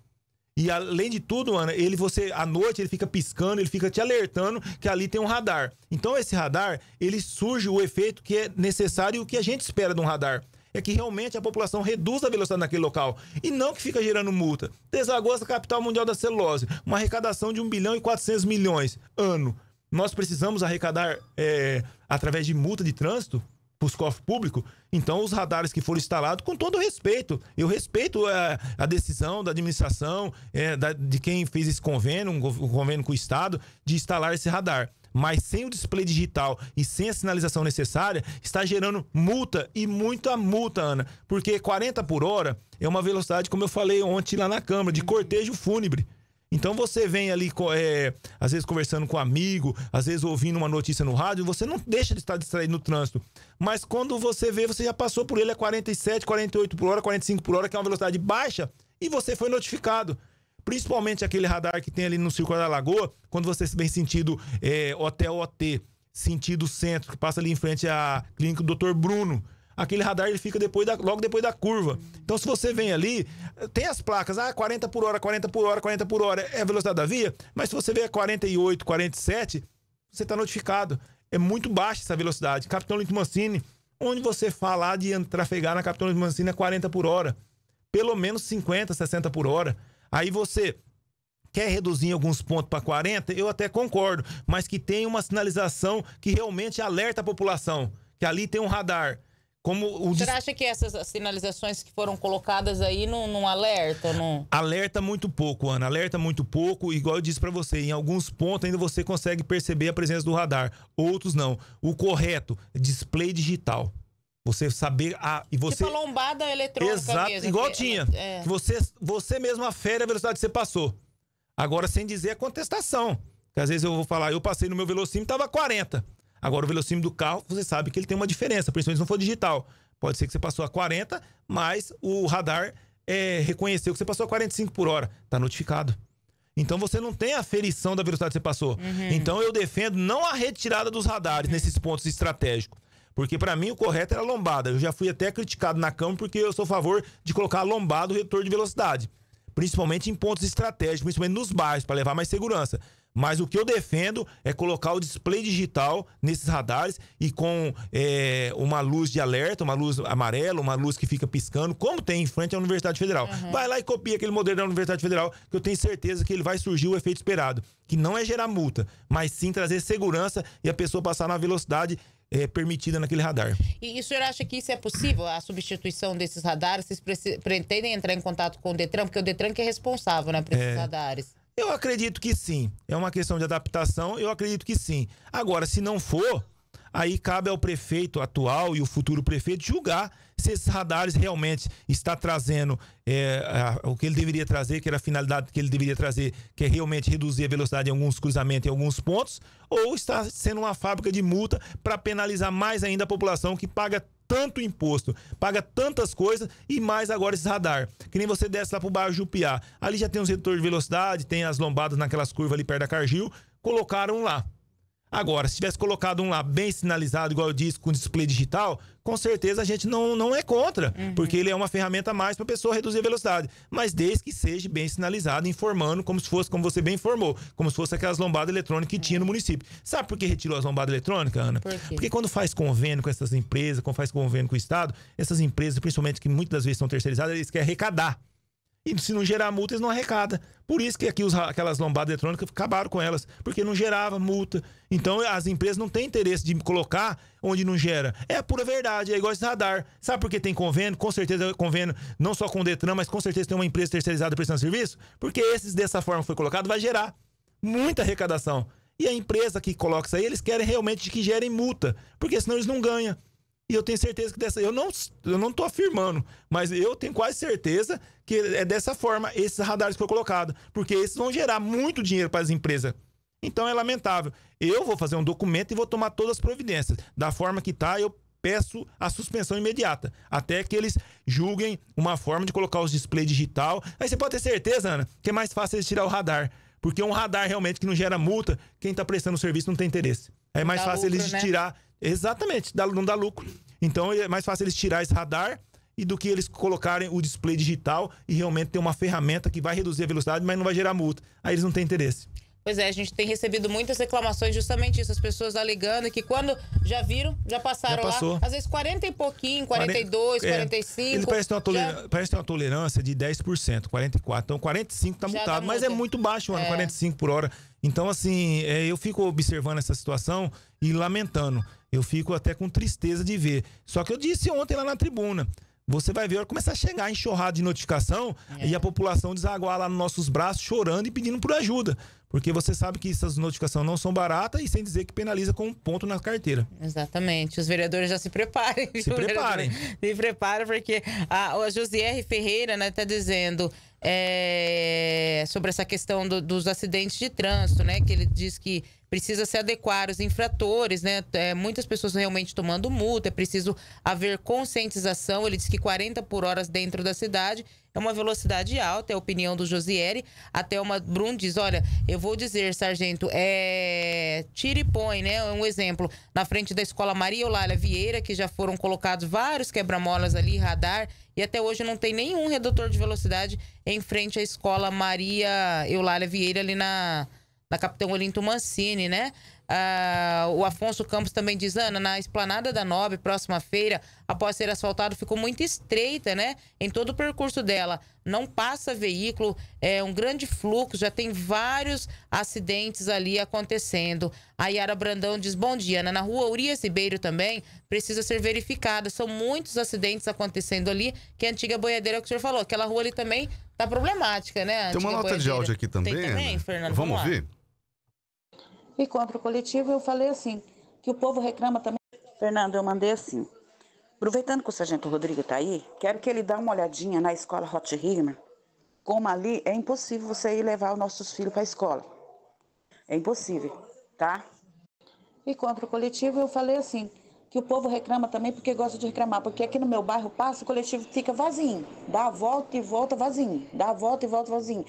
E além de tudo, Ana, ele você à noite ele fica piscando, ele fica te alertando que ali tem um radar. Então esse radar, ele surge o efeito que é necessário e o que a gente espera de um radar é que realmente a população reduz a velocidade naquele local e não que fica gerando multa. Desagosto, capital mundial da celulose, uma arrecadação de 1 bilhão e 400 milhões ano. Nós precisamos arrecadar é, através de multa de trânsito? para os cofres públicos, então os radares que foram instalados, com todo respeito, eu respeito a, a decisão da administração, é, da, de quem fez esse convênio, um, um convênio com o Estado, de instalar esse radar mas sem o display digital e sem a sinalização necessária, está gerando multa e muita multa, Ana. Porque 40 por hora é uma velocidade, como eu falei ontem lá na Câmara, de cortejo fúnebre. Então você vem ali, é, às vezes conversando com um amigo, às vezes ouvindo uma notícia no rádio, você não deixa de estar distraído no trânsito. Mas quando você vê, você já passou por ele a 47, 48 por hora, 45 por hora, que é uma velocidade baixa, e você foi notificado principalmente aquele radar que tem ali no Circuito da Lagoa, quando você vem sentido é, Hotel OT, sentido centro, que passa ali em frente à clínica do Dr. Bruno. Aquele radar ele fica depois da, logo depois da curva. Então, se você vem ali, tem as placas, ah, 40 por hora, 40 por hora, 40 por hora é a velocidade da via, mas se você vê 48, 47, você está notificado. É muito baixa essa velocidade. Capitão Lito Mancini, onde você falar de trafegar na Capitão Lito Mancini a é 40 por hora, pelo menos 50, 60 por hora. Aí você quer reduzir alguns pontos para 40, eu até concordo, mas que tem uma sinalização que realmente alerta a população, que ali tem um radar. Como o... Você acha que essas sinalizações que foram colocadas aí não, não alerta? Não... Alerta muito pouco, Ana. Alerta muito pouco. Igual eu disse para você, em alguns pontos ainda você consegue perceber a presença do radar, outros não. O correto, display digital. Você saber a. E tipo você... Tipo a lombada eletrônica. Exato, mesmo, igual que, tinha. É, é, Que você, você mesmo afere a velocidade que você passou. Agora, sem dizer a contestação. Que às vezes eu vou falar, eu passei no meu velocímetro, estava 40. Agora, o velocímetro do carro, você sabe que ele tem uma diferença, principalmente se não for digital. Pode ser que você passou a 40, mas o radar é, reconheceu que você passou a 45 por hora. Está notificado. Então você não tem a ferição da velocidade que você passou. Uhum. Então eu defendo não a retirada dos radares uhum. nesses pontos estratégicos, porque para mim o correto era a lombada. Eu já fui até criticado na Câmara porque eu sou a favor de colocar a lombada o retorno de velocidade. Principalmente em pontos estratégicos, principalmente nos bairros, para levar mais segurança. Mas o que eu defendo é colocar o display digital nesses radares e com é, uma luz de alerta, uma luz amarela, uma luz que fica piscando, como tem em frente à Universidade Federal. Uhum. Vai lá e copia aquele modelo da Universidade Federal, que eu tenho certeza que ele vai surgir o efeito esperado, que não é gerar multa, mas sim trazer segurança e a pessoa passar na velocidade é, permitida naquele radar. E, e o senhor acha que isso é possível, a substituição desses radares? Vocês pretendem entrar em contato com o DETRAN? Porque o DETRAN que é responsável né, por esses é, radares. Eu acredito que sim. É uma questão de adaptação, eu acredito que sim. Agora, se não for, aí cabe ao prefeito atual e o futuro prefeito julgar se esses radares realmente está trazendo é, a, o que ele deveria trazer, que era a finalidade que ele deveria trazer, que é realmente reduzir a velocidade em alguns cruzamentos, em alguns pontos, ou está sendo uma fábrica de multa para penalizar mais ainda a população que paga tanto imposto, paga tantas coisas e mais agora esse radar. Que nem você desce lá pro bairro Jupiá. Ali já tem os redutores de velocidade, tem as lombadas naquelas curvas ali perto da Cargil, colocaram lá. Agora, se tivesse colocado um lá bem sinalizado, igual eu disse, com display digital, com certeza a gente não, não é contra, uhum. porque ele é uma ferramenta a mais para a pessoa reduzir a velocidade. Mas desde que seja bem sinalizado, informando, como se fosse, como você bem informou, como se fosse aquelas lombadas eletrônicas que uhum. tinha no uhum. município. Sabe por que retirou as lombadas eletrônicas, Ana? Por porque quando faz convênio com essas empresas, quando faz convênio com o Estado, essas empresas, principalmente que muitas das vezes são terceirizadas, eles querem arrecadar. E se não gerar multa, eles não arrecada. Por isso que aqui os, aquelas lombadas eletrônicas acabaram com elas, porque não gerava multa. Então as empresas não têm interesse de colocar onde não gera. É a pura verdade, é igual esse radar. Sabe por que tem convênio? Com certeza é convênio, não só com o Detran, mas com certeza tem uma empresa terceirizada prestando serviço, porque esses dessa forma foi colocado vai gerar muita arrecadação. E a empresa que coloca isso aí, eles querem realmente que gerem multa, porque senão eles não ganham. E eu tenho certeza que dessa. Eu não estou eu não tô afirmando, mas eu tenho quase certeza que é dessa forma esses radares que colocados Porque esses vão gerar muito dinheiro para as empresas. Então é lamentável. Eu vou fazer um documento e vou tomar todas as providências. Da forma que está, eu peço a suspensão imediata, até que eles julguem uma forma de colocar os displays digital. Aí você pode ter certeza, Ana, que é mais fácil eles tirar o radar, porque é um radar realmente que não gera multa, quem está prestando o serviço não tem interesse. É mais Dá fácil lucro, eles né? tirar Exatamente, não dá lucro. Então é mais fácil eles tirar esse radar e do que eles colocarem o display digital e realmente ter uma ferramenta que vai reduzir a velocidade, mas não vai gerar multa. Aí eles não têm interesse. Pois é, a gente tem recebido muitas reclamações justamente isso, as pessoas alegando que quando já viram, já passaram já lá, às vezes 40 e pouquinho, 42, é, 45. Ele parece ter, uma tolerância, já... parece ter uma tolerância de 10%, 44. Então 45 tá já tá multado, mas é muito baixo, mano, é. 45 por hora. Então, assim, é, eu fico observando essa situação e lamentando. Eu fico até com tristeza de ver. Só que eu disse ontem lá na tribuna você vai ver começar a chegar enxurrada de notificação é. e a população desaguar lá nos nossos braços, chorando e pedindo por ajuda. Porque você sabe que essas notificações não são baratas e sem dizer que penaliza com um ponto na carteira. Exatamente. Os vereadores já se preparem. Se preparem. Se preparem, porque a, a Josier Ferreira está né, dizendo é, sobre essa questão do, dos acidentes de trânsito, né? Que ele diz que precisa se adequar os infratores, né? É, muitas pessoas realmente tomando multa, é preciso haver conscientização. Ele diz que 40 por hora dentro da cidade é uma velocidade alta, é a opinião do Josieri. Até uma Brum diz: olha, eu vou dizer, sargento, é. Tire e põe, né? Um exemplo. Na frente da escola Maria Olália Vieira, que já foram colocados vários quebra-molas ali, radar, e até hoje não tem nenhum redutor de velocidade em frente à escola Maria Eulália Vieira ali na na Capitão Olinto Mancini, né? Ah, o Afonso Campos também diz, Ana, na esplanada da Nobre, próxima feira, após ser asfaltado, ficou muito estreita, né? Em todo o percurso dela. Não passa veículo, é um grande fluxo, já tem vários acidentes ali acontecendo. A Yara Brandão diz, bom dia, Ana. Na rua Urias Ribeiro também precisa ser verificada. São muitos acidentes acontecendo ali, que a antiga boiadeira é que o senhor falou. Aquela rua ali também tá problemática, né? Tem uma nota boiadeira. de áudio aqui também. Tem também, Fernando? Vamos, Vamos ouvir? e contra o coletivo, eu falei assim, que o povo reclama também. Fernando, eu mandei assim. Aproveitando que o Sargento Rodrigo está aí, quero que ele dê uma olhadinha na escola Hot Rimmer. Como ali é impossível você ir levar os nossos filhos para a escola. É impossível, tá? E contra o coletivo, eu falei assim, que o povo reclama também porque gosta de reclamar, porque aqui no meu bairro passa, o coletivo fica vazio, dá a volta e volta vazio, dá a volta e volta vazio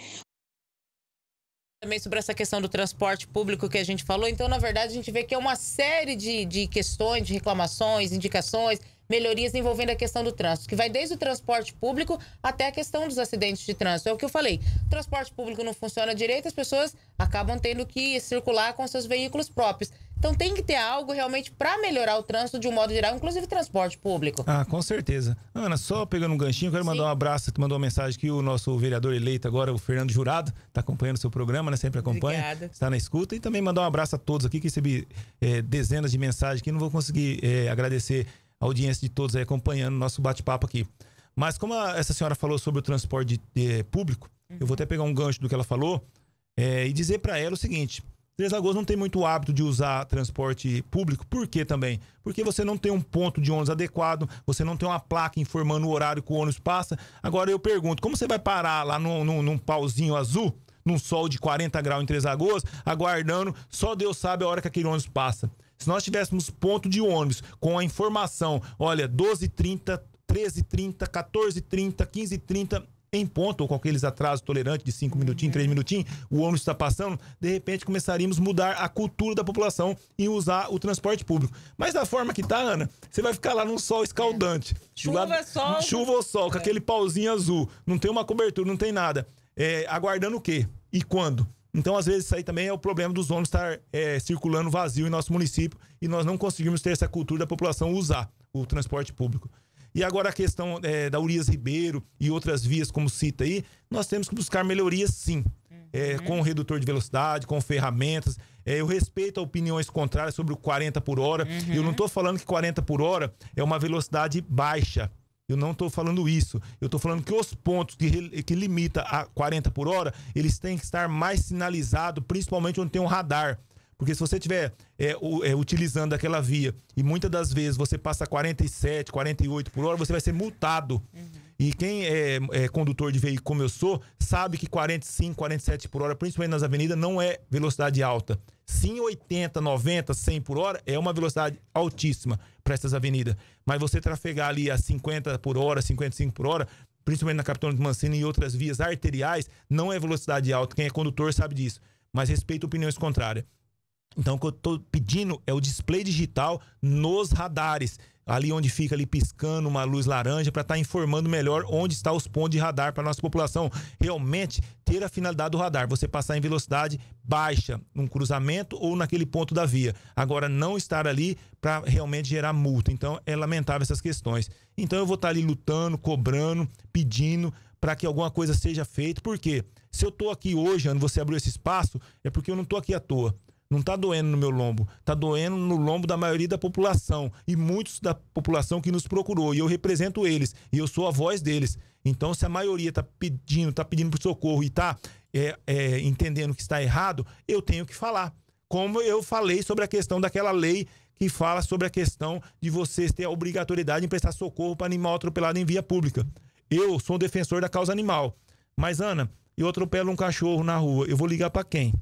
também sobre essa questão do transporte público que a gente falou. Então, na verdade, a gente vê que é uma série de, de questões, de reclamações, indicações melhorias envolvendo a questão do trânsito, que vai desde o transporte público até a questão dos acidentes de trânsito. É o que eu falei. O transporte público não funciona direito, as pessoas acabam tendo que circular com seus veículos próprios. Então tem que ter algo realmente para melhorar o trânsito de um modo geral, inclusive transporte público. Ah, com certeza. Ana, só pegando um ganchinho, quero mandar um abraço, mandou uma mensagem que o nosso vereador eleito agora, o Fernando Jurado, está acompanhando o seu programa, né? Sempre acompanha, Obrigada. está na escuta. E também mandar um abraço a todos aqui, que recebi é, dezenas de mensagens que não vou conseguir é, agradecer a audiência de todos aí acompanhando o nosso bate-papo aqui. Mas como a, essa senhora falou sobre o transporte de, de, eh, público, uhum. eu vou uhum. até pegar um gancho do que ela falou é, e dizer para ela o seguinte: Três Lagoas não tem muito hábito de usar transporte público. Por quê também? Porque você não tem um ponto de ônibus adequado, você não tem uma placa informando o horário que o ônibus passa. Agora eu pergunto, como você vai parar lá no no num pauzinho azul, num sol de 40 graus em Três Lagoas, aguardando, só Deus sabe a hora que aquele ônibus passa. Se nós tivéssemos ponto de ônibus com a informação, olha, 12h30, 13h30, 14h30, 15h30, em ponto, ou com aqueles atrasos tolerantes de 5 minutinhos, 3 minutinhos, o ônibus está passando, de repente começaríamos a mudar a cultura da população e usar o transporte público. Mas da forma que tá, Ana, você vai ficar lá num sol escaldante. É. Chuva, ou sol. Chuva ou sol, com é. aquele pauzinho azul. Não tem uma cobertura, não tem nada. É, aguardando o quê? E quando? Então, às vezes, isso aí também é o problema dos ônibus estar é, circulando vazio em nosso município e nós não conseguimos ter essa cultura da população usar o transporte público. E agora a questão é, da Urias Ribeiro e outras vias, como cita aí, nós temos que buscar melhorias sim. É, uhum. Com redutor de velocidade, com ferramentas. É, eu respeito opiniões contrárias sobre o 40 por hora. Uhum. Eu não estou falando que 40 por hora é uma velocidade baixa. Eu não estou falando isso. Eu estou falando que os pontos que, que limita a 40 por hora, eles têm que estar mais sinalizados, principalmente onde tem um radar. Porque se você estiver é, é, utilizando aquela via e muitas das vezes você passa 47, 48 por hora, você vai ser multado. Uhum. E quem é, é, condutor de veículo como eu sou, sabe que 45, 47 por hora, principalmente nas avenidas, não é velocidade alta. Sim, 80, 90, 100 por hora é uma velocidade altíssima para essas avenidas. Mas você trafegar ali a 50 por hora, 55 por hora, principalmente na Capitão de Mancini e outras vias arteriais, não é velocidade alta. Quem é condutor sabe disso. Mas respeita opiniões contrárias. Então, o que eu estou pedindo é o display digital nos radares. Ali onde fica ali piscando uma luz laranja para estar tá informando melhor onde está os pontos de radar para nossa população realmente ter a finalidade do radar, você passar em velocidade baixa num cruzamento ou naquele ponto da via. Agora não estar ali para realmente gerar multa. Então é lamentável essas questões. Então eu vou estar tá ali lutando, cobrando, pedindo para que alguma coisa seja feita, porque se eu estou aqui hoje, você abriu esse espaço, é porque eu não estou aqui à toa. Não está doendo no meu lombo, está doendo no lombo da maioria da população e muitos da população que nos procurou. E eu represento eles e eu sou a voz deles. Então, se a maioria está pedindo, está pedindo por socorro e está é, é, entendendo que está errado, eu tenho que falar. Como eu falei sobre a questão daquela lei que fala sobre a questão de vocês ter a obrigatoriedade de prestar socorro para animal atropelado em via pública. Eu sou um defensor da causa animal. Mas, Ana, eu atropelo um cachorro na rua, eu vou ligar para quem?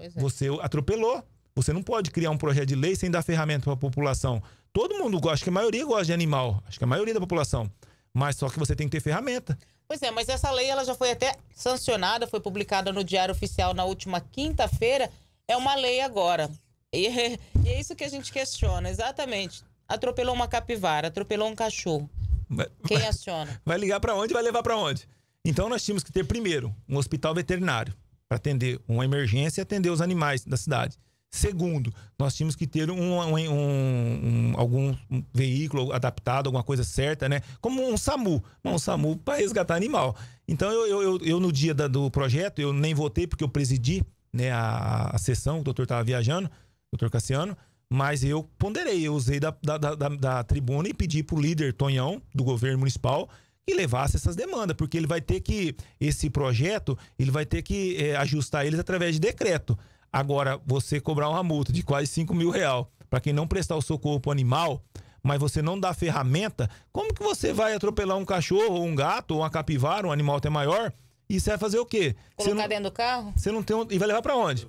É. Você atropelou. Você não pode criar um projeto de lei sem dar ferramenta para a população. Todo mundo gosta, acho que a maioria gosta de animal, acho que a maioria da população. Mas só que você tem que ter ferramenta. Pois é, mas essa lei ela já foi até sancionada, foi publicada no Diário Oficial na última quinta-feira. É uma lei agora. E é, e é isso que a gente questiona, exatamente. Atropelou uma capivara, atropelou um cachorro. Vai, Quem aciona? Vai ligar para onde? Vai levar para onde? Então nós tínhamos que ter primeiro um hospital veterinário para atender uma emergência e atender os animais da cidade. Segundo, nós tínhamos que ter um, um, um, algum veículo adaptado, alguma coisa certa, né? Como um SAMU. Um SAMU para resgatar animal. Então, eu, eu, eu, eu no dia da, do projeto, eu nem votei porque eu presidi né, a, a sessão, o doutor estava viajando, doutor Cassiano, mas eu ponderei, eu usei da, da, da, da tribuna e pedi para o líder Tonhão, do governo municipal, e levasse essas demandas, porque ele vai ter que, esse projeto, ele vai ter que é, ajustar eles através de decreto. Agora, você cobrar uma multa de quase 5 mil real para quem não prestar o socorro para animal, mas você não dá ferramenta, como que você vai atropelar um cachorro, ou um gato, ou uma capivara, um animal até maior, e você vai fazer o quê? Colocar não, dentro do carro? Você não tem um, E vai levar para onde?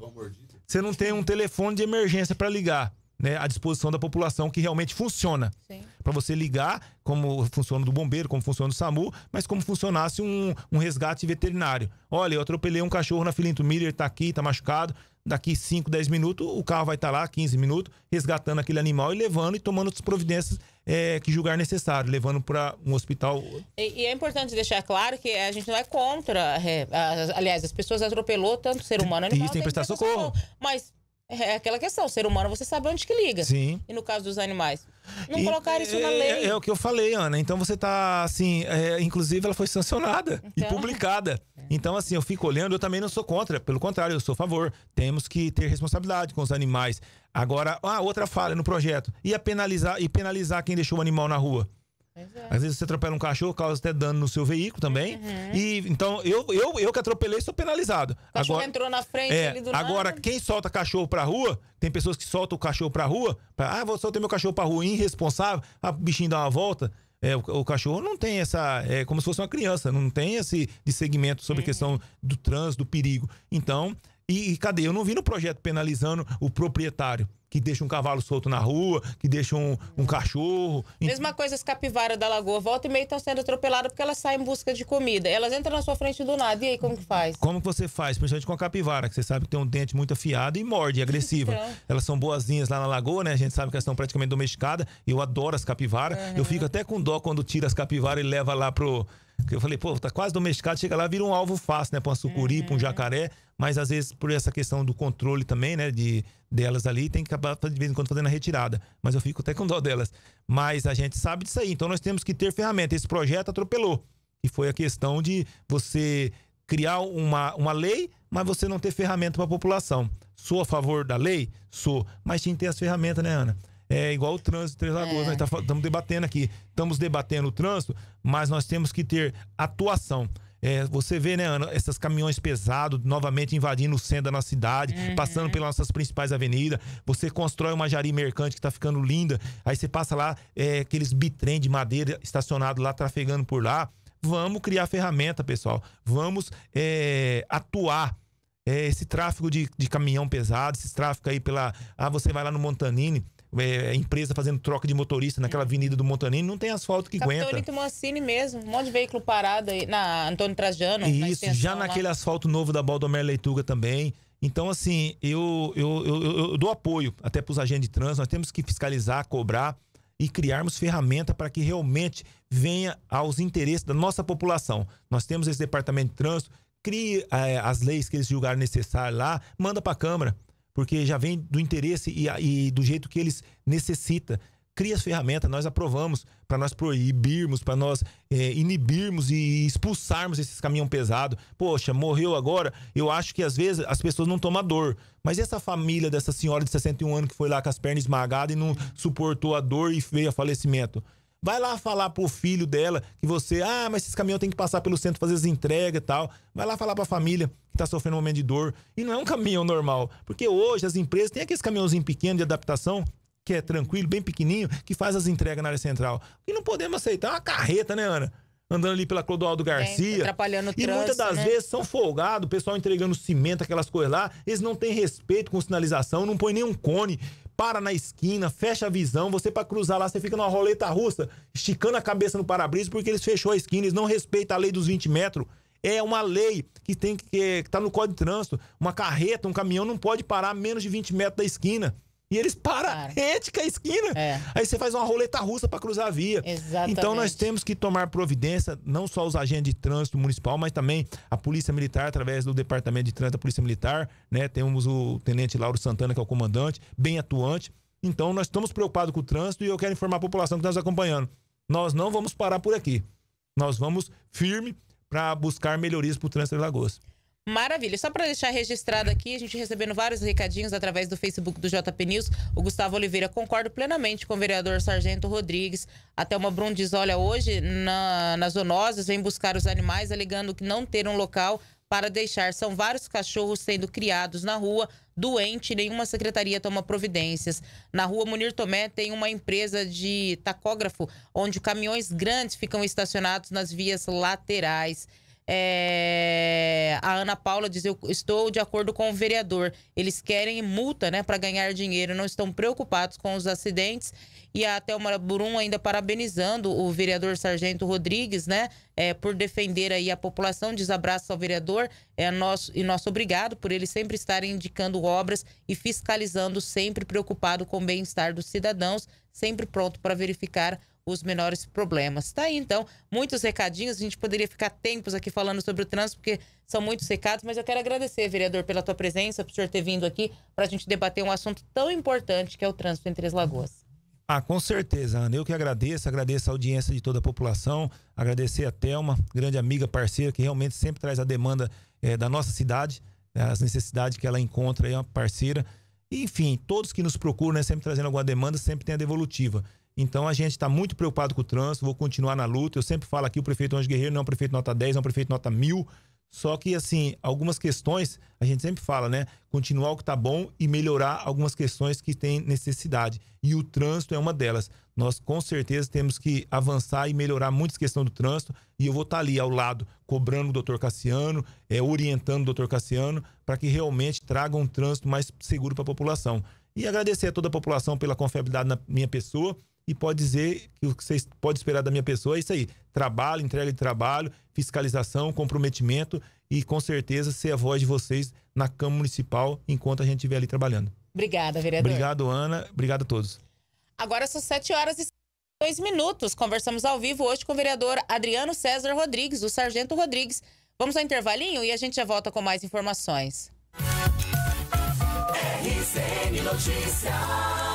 Você não tem um telefone de emergência para ligar né, à disposição da população que realmente funciona. Para você ligar como funciona do bombeiro, como funciona do SAMU, mas como funcionasse um, um resgate veterinário. Olha, eu atropelei um cachorro na Filinto Miller, tá aqui, tá machucado. Daqui 5, 10 minutos, o carro vai estar tá lá, 15 minutos, resgatando aquele animal e levando e tomando as providências é, que julgar necessário, levando para um hospital. E, e, é importante deixar claro que a gente não é contra. É, aliás, as pessoas atropelou tanto ser humano animal. Isso tem que prestar socorro. socorro. Mas é, é aquela questão, ser humano você sabe onde que liga. Sim. E no caso dos animais. Não e, colocar isso na é, lei. É, é, o que eu falei, Ana. Então você tá assim, é, inclusive ela foi sancionada então... e publicada. Então, assim, eu fico olhando, eu também não sou contra. Pelo contrário, eu sou a favor. Temos que ter responsabilidade com os animais. Agora, ah, outra falha no projeto. E penalizar, e penalizar quem deixou o animal na rua? É. Às vezes você atropela um cachorro, causa até dano no seu veículo também. Uhum. E então eu, eu, eu que atropelei sou penalizado. O cachorro agora, entrou na frente é, ali do Agora, quem solta cachorro pra rua, tem pessoas que soltam o cachorro pra rua, pra, ah, vou soltar meu cachorro pra rua, irresponsável, ah, o bichinho dá uma volta. É, o, o, cachorro não tem essa. É como se fosse uma criança, não tem esse segmento sobre a uhum. questão do trânsito, do perigo. Então, e, e cadê? Eu não vi no projeto penalizando o proprietário que deixa um cavalo solto na rua, que deixa um, um cachorro. Mesma coisa as capivaras da lagoa. Volta e meia estão sendo atropeladas porque elas saem em busca de comida. Elas entram na sua frente do nada. E aí, como que faz? Como que você faz? Principalmente com a capivara, que você sabe que tem um dente muito afiado e morde, é agressiva. Então... Elas são boazinhas lá na lagoa, né? A gente sabe que elas são praticamente domesticadas. Eu adoro as capivaras. Uhum. Eu fico até com dó quando tira as capivaras e leva lá pro porque eu falei, pô, tá quase domesticado, chega lá, vira um alvo fácil, né? Pra uma sucuri, é. pra um é. jacaré. Mas às vezes, por essa questão do controle também, né? De, delas ali, tem que acabar de vez em quando fazendo a retirada. Mas eu fico até com dó delas. Mas a gente sabe disso aí. Então nós temos que ter ferramenta. Esse projeto atropelou. E foi a questão de você criar uma, uma lei, mas você não ter ferramenta para a população. Sou a favor da lei? Sou. Mas tinha que ter as ferramentas, né, Ana? é igual o trânsito de Três Lagoas, né? é. nós estamos tá, debatendo aqui. Estamos debatendo o trânsito, mas nós temos que ter atuação. É, você vê, né, Ana, esses caminhões pesados novamente invadindo o centro da nossa cidade, uhum. passando pelas nossas principais avenidas. Você constrói uma jari mercante que está ficando linda, aí você passa lá, é, aqueles bitrem de madeira estacionado lá, trafegando por lá. Vamos criar ferramenta, pessoal. Vamos é, atuar. É, esse tráfego de, de caminhão pesado, esse tráfego aí pela. Ah, você vai lá no Montanini, é, é, empresa fazendo troca de motorista naquela avenida do Montanini, não tem asfalto que Capitolito aguenta. Capitolito Mancini mesmo, um monte de veículo parado aí, na Antônio Trajano. E na isso, já naquele lá. asfalto novo da Baldomero Leituga também. Então, assim, eu, eu, eu, eu dou apoio até para os agentes de trânsito, nós temos que fiscalizar, cobrar e criarmos ferramenta para que realmente venha aos interesses da nossa população. Nós temos esse departamento de trânsito, crie é, as leis que eles julgarem necessárias lá, manda para a Câmara porque já vem do interesse e, e do jeito que eles necessitam. Cria as ferramentas, nós aprovamos para nós proibirmos, para nós é, inibirmos e expulsarmos esses caminhão pesado. Poxa, morreu agora. Eu acho que às vezes as pessoas não tomam dor. Mas essa família dessa senhora de 61 anos que foi lá com as pernas esmagadas e não suportou a dor e veio a falecimento? Vai lá falar pro filho dela que você, ah, mas esses caminhões tem que passar pelo centro fazer as entregas e tal. Vai lá falar pra família que tá sofrendo um momento de dor. E não é um caminhão normal, porque hoje as empresas têm aqueles caminhãozinhos pequeno de adaptação que é tranquilo, bem pequenininho, que faz as entregas na área central. E não podemos aceitar uma carreta, né, Ana? andando ali pela Clodoaldo Garcia. Bem, atrapalhando o trânsito, E muitas das né? vezes são folgados, o pessoal entregando cimento, aquelas coisas lá. Eles não têm respeito com sinalização, não põe nenhum cone para na esquina, fecha a visão. Você, para cruzar lá, você fica numa roleta russa, esticando a cabeça no para-brisa, porque eles fechou a esquina, eles não respeitam a lei dos 20 metros. É uma lei que tem que, que tá no Código de Trânsito. Uma carreta, um caminhão não pode parar menos de 20 metros da esquina. E eles param ética a esquina. É. Aí você faz uma roleta russa para cruzar a via. Exatamente. Então nós temos que tomar providência, não só os agentes de trânsito municipal, mas também a Polícia Militar, através do Departamento de Trânsito da Polícia Militar. Né? Temos o Tenente Lauro Santana, que é o comandante, bem atuante. Então nós estamos preocupados com o trânsito e eu quero informar a população que está nos acompanhando. Nós não vamos parar por aqui. Nós vamos firme para buscar melhorias para o trânsito de Lagoas. Maravilha. Só para deixar registrado aqui, a gente recebendo vários recadinhos através do Facebook do JP News. O Gustavo Oliveira concordo plenamente com o vereador Sargento Rodrigues. Até uma Brum olha, hoje na, nas zoonoses vem buscar os animais alegando que não ter um local para deixar. São vários cachorros sendo criados na rua, doente, nenhuma secretaria toma providências. Na rua Munir Tomé tem uma empresa de tacógrafo onde caminhões grandes ficam estacionados nas vias laterais. É... A Ana Paula diz: Eu estou de acordo com o vereador. Eles querem multa, né, para ganhar dinheiro, não estão preocupados com os acidentes. E a Thelma Burum ainda parabenizando o vereador Sargento Rodrigues, né, é, por defender aí a população. Diz abraço ao vereador é nosso, e nosso obrigado por ele sempre estar indicando obras e fiscalizando, sempre preocupado com o bem-estar dos cidadãos, sempre pronto para verificar os menores problemas. Tá aí, então, muitos recadinhos. A gente poderia ficar tempos aqui falando sobre o trânsito, porque são muitos recados, mas eu quero agradecer, vereador, pela tua presença, por o senhor ter vindo aqui para a gente debater um assunto tão importante que é o trânsito em Três Lagoas. Ah, com certeza, Ana. Eu que agradeço, agradeço a audiência de toda a população, agradecer a Thelma, grande amiga, parceira, que realmente sempre traz a demanda é, da nossa cidade, né, as necessidades que ela encontra, é uma parceira. enfim, todos que nos procuram, né, sempre trazendo alguma demanda, sempre tem a devolutiva. Então a gente está muito preocupado com o trânsito, vou continuar na luta. Eu sempre falo aqui, o prefeito Anjo Guerreiro não é um prefeito nota 10, é um prefeito nota 1000. Só que, assim, algumas questões, a gente sempre fala, né? Continuar o que está bom e melhorar algumas questões que têm necessidade. E o trânsito é uma delas. Nós, com certeza, temos que avançar e melhorar muitas questões do trânsito. E eu vou estar tá ali ao lado, cobrando o doutor Cassiano, é, orientando o doutor Cassiano, para que realmente traga um trânsito mais seguro para a população. E agradecer a toda a população pela confiabilidade na minha pessoa e pode dizer que o que vocês pode esperar da minha pessoa é isso aí: trabalho, entrega de trabalho, fiscalização, comprometimento e com certeza ser a voz de vocês na Câmara Municipal enquanto a gente estiver ali trabalhando. Obrigada, vereador. Obrigado, Ana. Obrigado a todos. Agora são 7 horas e dois minutos. Conversamos ao vivo hoje com o vereador Adriano César Rodrigues, o Sargento Rodrigues. Vamos ao intervalinho e a gente já volta com mais informações. RCN Notícias.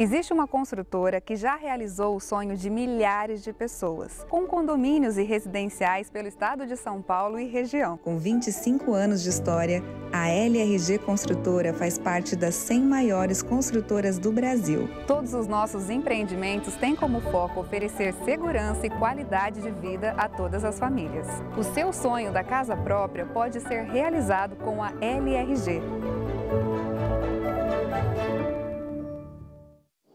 Existe uma construtora que já realizou o sonho de milhares de pessoas, com condomínios e residenciais pelo estado de São Paulo e região. Com 25 anos de história, a LRG Construtora faz parte das 100 maiores construtoras do Brasil. Todos os nossos empreendimentos têm como foco oferecer segurança e qualidade de vida a todas as famílias. O seu sonho da casa própria pode ser realizado com a LRG.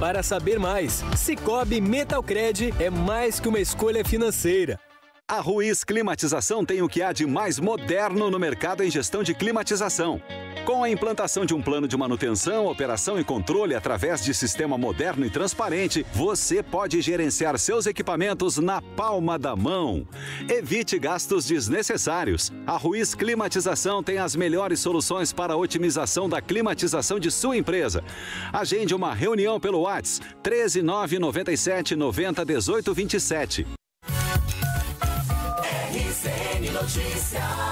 Para saber mais, Cicobi Metalcred é mais que uma escolha financeira. A Ruiz Climatização tem o que há de mais moderno no mercado em gestão de climatização com a implantação de um plano de manutenção, operação e controle através de sistema moderno e transparente, você pode gerenciar seus equipamentos na palma da mão. Evite gastos desnecessários. A Ruiz Climatização tem as melhores soluções para a otimização da climatização de sua empresa. Agende uma reunião pelo WhatsApp 13 997 90 18 27. RCN Notícias.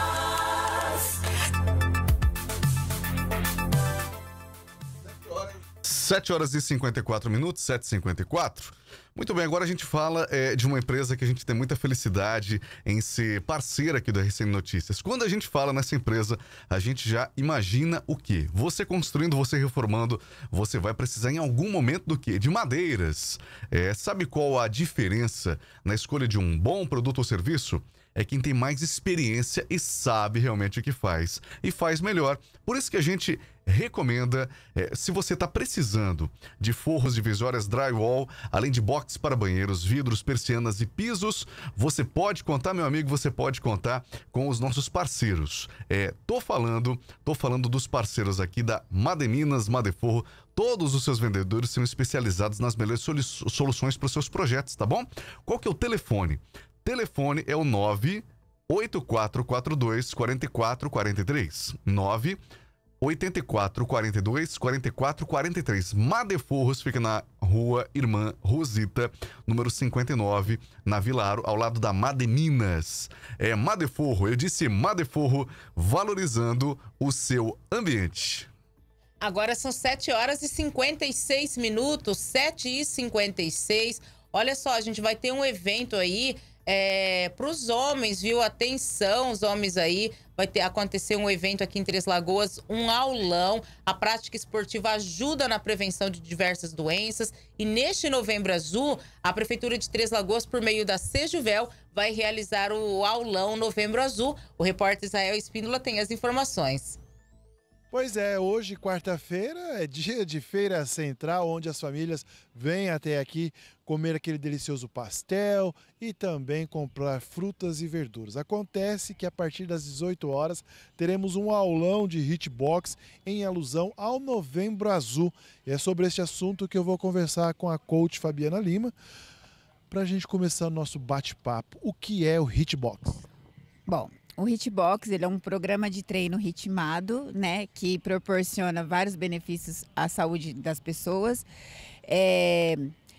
7 horas e 54 minutos, 7h54. Muito bem, agora a gente fala é, de uma empresa que a gente tem muita felicidade em ser parceira aqui do RCN Notícias. Quando a gente fala nessa empresa, a gente já imagina o quê? Você construindo, você reformando, você vai precisar em algum momento do quê? De madeiras. É, sabe qual a diferença na escolha de um bom produto ou serviço? é quem tem mais experiência e sabe realmente o que faz e faz melhor. Por isso que a gente recomenda, é, se você está precisando de forros, divisórias, drywall, além de box para banheiros, vidros, persianas e pisos, você pode contar, meu amigo, você pode contar com os nossos parceiros. É, tô falando, tô falando dos parceiros aqui da Mademinas, Madeforro, todos os seus vendedores são especializados nas melhores soluções para os seus projetos, tá bom? Qual que é o telefone? Telefone é o 98442 4443. 9 8442 4443. 44 43. Madeforros fica na rua Irmã Rosita, número 59, na Vilaro, ao lado da Madeninas. É Madeforro, eu disse Madeforro, valorizando o seu ambiente. Agora são 7 horas e 56 minutos, 7 e 56. Olha só, a gente vai ter um evento aí é, para os homens, viu? Atenção, os homens aí. Vai ter, acontecer um evento aqui em Três Lagoas, um aulão. A prática esportiva ajuda na prevenção de diversas doenças. E neste Novembro Azul, a Prefeitura de Três Lagoas, por meio da Sejuvel, vai realizar o aulão Novembro Azul. O repórter Israel Espíndola tem as informações. Pois é, hoje, quarta-feira, é dia de feira central, onde as famílias vêm até aqui comer aquele delicioso pastel e também comprar frutas e verduras. Acontece que a partir das 18 horas teremos um aulão de hitbox em alusão ao Novembro Azul. E é sobre este assunto que eu vou conversar com a coach Fabiana Lima para a gente começar o nosso bate-papo. O que é o hitbox? Bom, o Hitbox ele é um programa de treino ritmado, né, que proporciona vários benefícios à saúde das pessoas. É,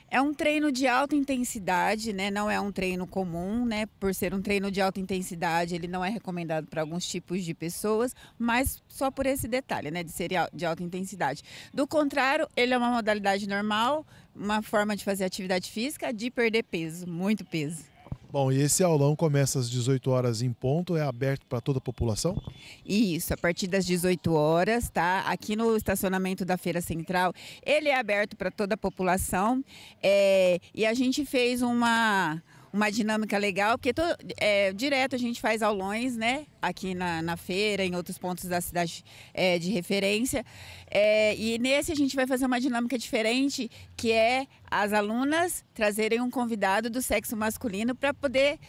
é um treino de alta intensidade, né? Não é um treino comum, né? Por ser um treino de alta intensidade, ele não é recomendado para alguns tipos de pessoas, mas só por esse detalhe, né? De ser de alta intensidade. Do contrário, ele é uma modalidade normal, uma forma de fazer atividade física, de perder peso, muito peso. Bom, e esse aulão começa às 18 horas em ponto, é aberto para toda a população? Isso, a partir das 18 horas, tá? Aqui no estacionamento da Feira Central, ele é aberto para toda a população. É, e a gente fez uma uma dinâmica legal, porque é, direto a gente faz aulões, né? Aqui na, na feira, em outros pontos da cidade é, de referência. É, e nesse a gente vai fazer uma dinâmica diferente, que é as alunas trazerem um convidado do sexo masculino para poder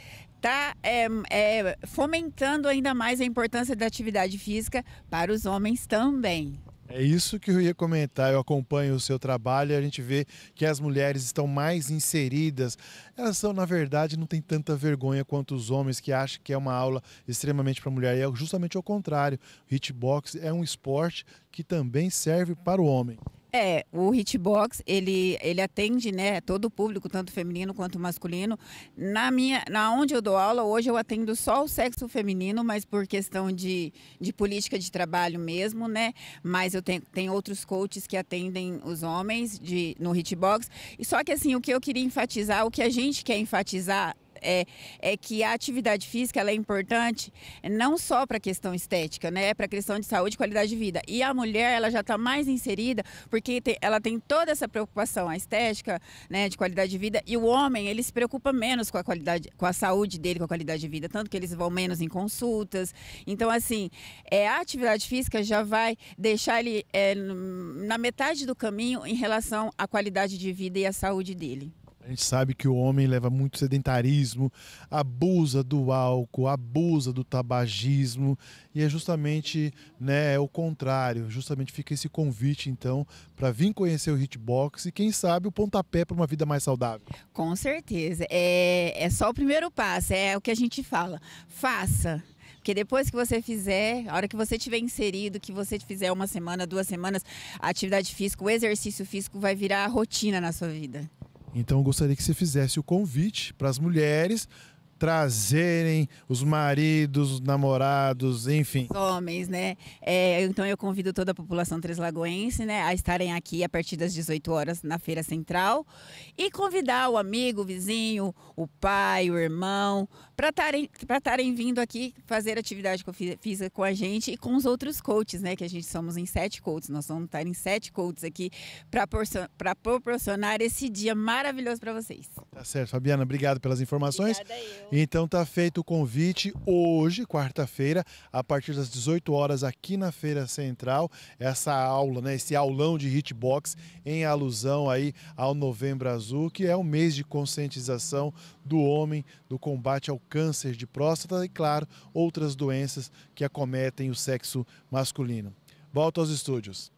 tá é, é, fomentando ainda mais a importância da atividade física para os homens também. É isso que eu ia comentar. Eu acompanho o seu trabalho e a gente vê que as mulheres estão mais inseridas. Elas são, na verdade, não têm tanta vergonha quanto os homens que acham que é uma aula extremamente para mulher. E é justamente o contrário. O hitbox é um esporte que também serve para o homem. É, o hitbox, ele, ele atende, né, todo o público, tanto feminino quanto masculino. Na minha, na onde eu dou aula, hoje eu atendo só o sexo feminino, mas por questão de, de política de trabalho mesmo, né? Mas eu tenho, tenho outros coaches que atendem os homens de, no hitbox. E só que assim, o que eu queria enfatizar, o que a gente quer enfatizar é, é que a atividade física ela é importante não só para a questão estética, né? É para a questão de saúde e qualidade de vida. E a mulher, ela já está mais inserida porque tem, ela tem toda essa preocupação a estética, né? De qualidade de vida. E o homem, ele se preocupa menos com a qualidade, com a saúde dele, com a qualidade de vida. Tanto que eles vão menos em consultas. Então, assim, é, a atividade física já vai deixar ele é, na metade do caminho em relação à qualidade de vida e à saúde dele gente sabe que o homem leva muito sedentarismo, abusa do álcool, abusa do tabagismo, e é justamente né, é o contrário. Justamente fica esse convite, então, para vir conhecer o hitbox e, quem sabe, o pontapé para uma vida mais saudável. Com certeza. É, é só o primeiro passo, é o que a gente fala. Faça. Porque depois que você fizer, a hora que você tiver inserido, que você fizer uma semana, duas semanas, a atividade física, o exercício físico vai virar rotina na sua vida. Então eu gostaria que você fizesse o convite para as mulheres trazerem os maridos, os namorados, enfim. Os homens, né? É, então eu convido toda a população treslagoense né, a estarem aqui a partir das 18 horas na Feira Central e convidar o amigo, o vizinho, o pai, o irmão, para estarem vindo aqui fazer atividade física com a gente e com os outros coaches, né? Que a gente somos em sete coaches, nós vamos estar em sete coaches aqui para proporcionar esse dia maravilhoso para vocês. Tá certo, Fabiana, obrigado pelas informações. Obrigada eu. Então tá feito o convite hoje, quarta-feira, a partir das 18 horas aqui na Feira Central, essa aula, né? Esse aulão de hitbox em alusão aí ao Novembro Azul, que é o mês de conscientização do homem, do combate ao câncer de próstata e, claro, outras doenças que acometem o sexo masculino. Volto aos estúdios.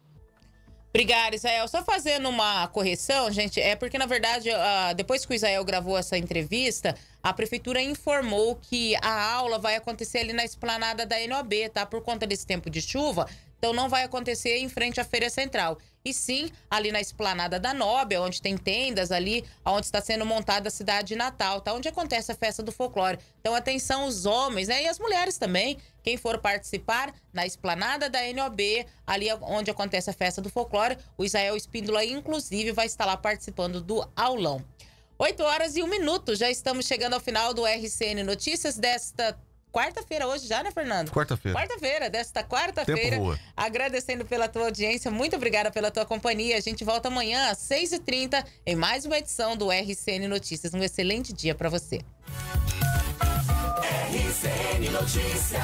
Obrigada, Israel. Só fazendo uma correção, gente, é porque, na verdade, ah, depois que o Israel gravou essa entrevista, a prefeitura informou que a aula vai acontecer ali na esplanada da NOB, tá? Por conta desse tempo de chuva, então não vai acontecer em frente à Feira Central e sim ali na esplanada da Nobel, onde tem tendas ali, onde está sendo montada a cidade de Natal, tá? Onde acontece a festa do folclore. Então, atenção os homens, né? E as mulheres também, quem for participar na esplanada da NOB, ali é onde acontece a festa do folclore, o Israel Espíndola, inclusive, vai estar lá participando do aulão. 8 horas e 1 minuto, já estamos chegando ao final do RCN Notícias desta quarta-feira hoje já, né, Fernando? Quarta-feira. Quarta-feira, desta quarta-feira. Agradecendo pela tua audiência, muito obrigada pela tua companhia. A gente volta amanhã às 6h30 em mais uma edição do RCN Notícias. Um excelente dia para você. RCN Notícias.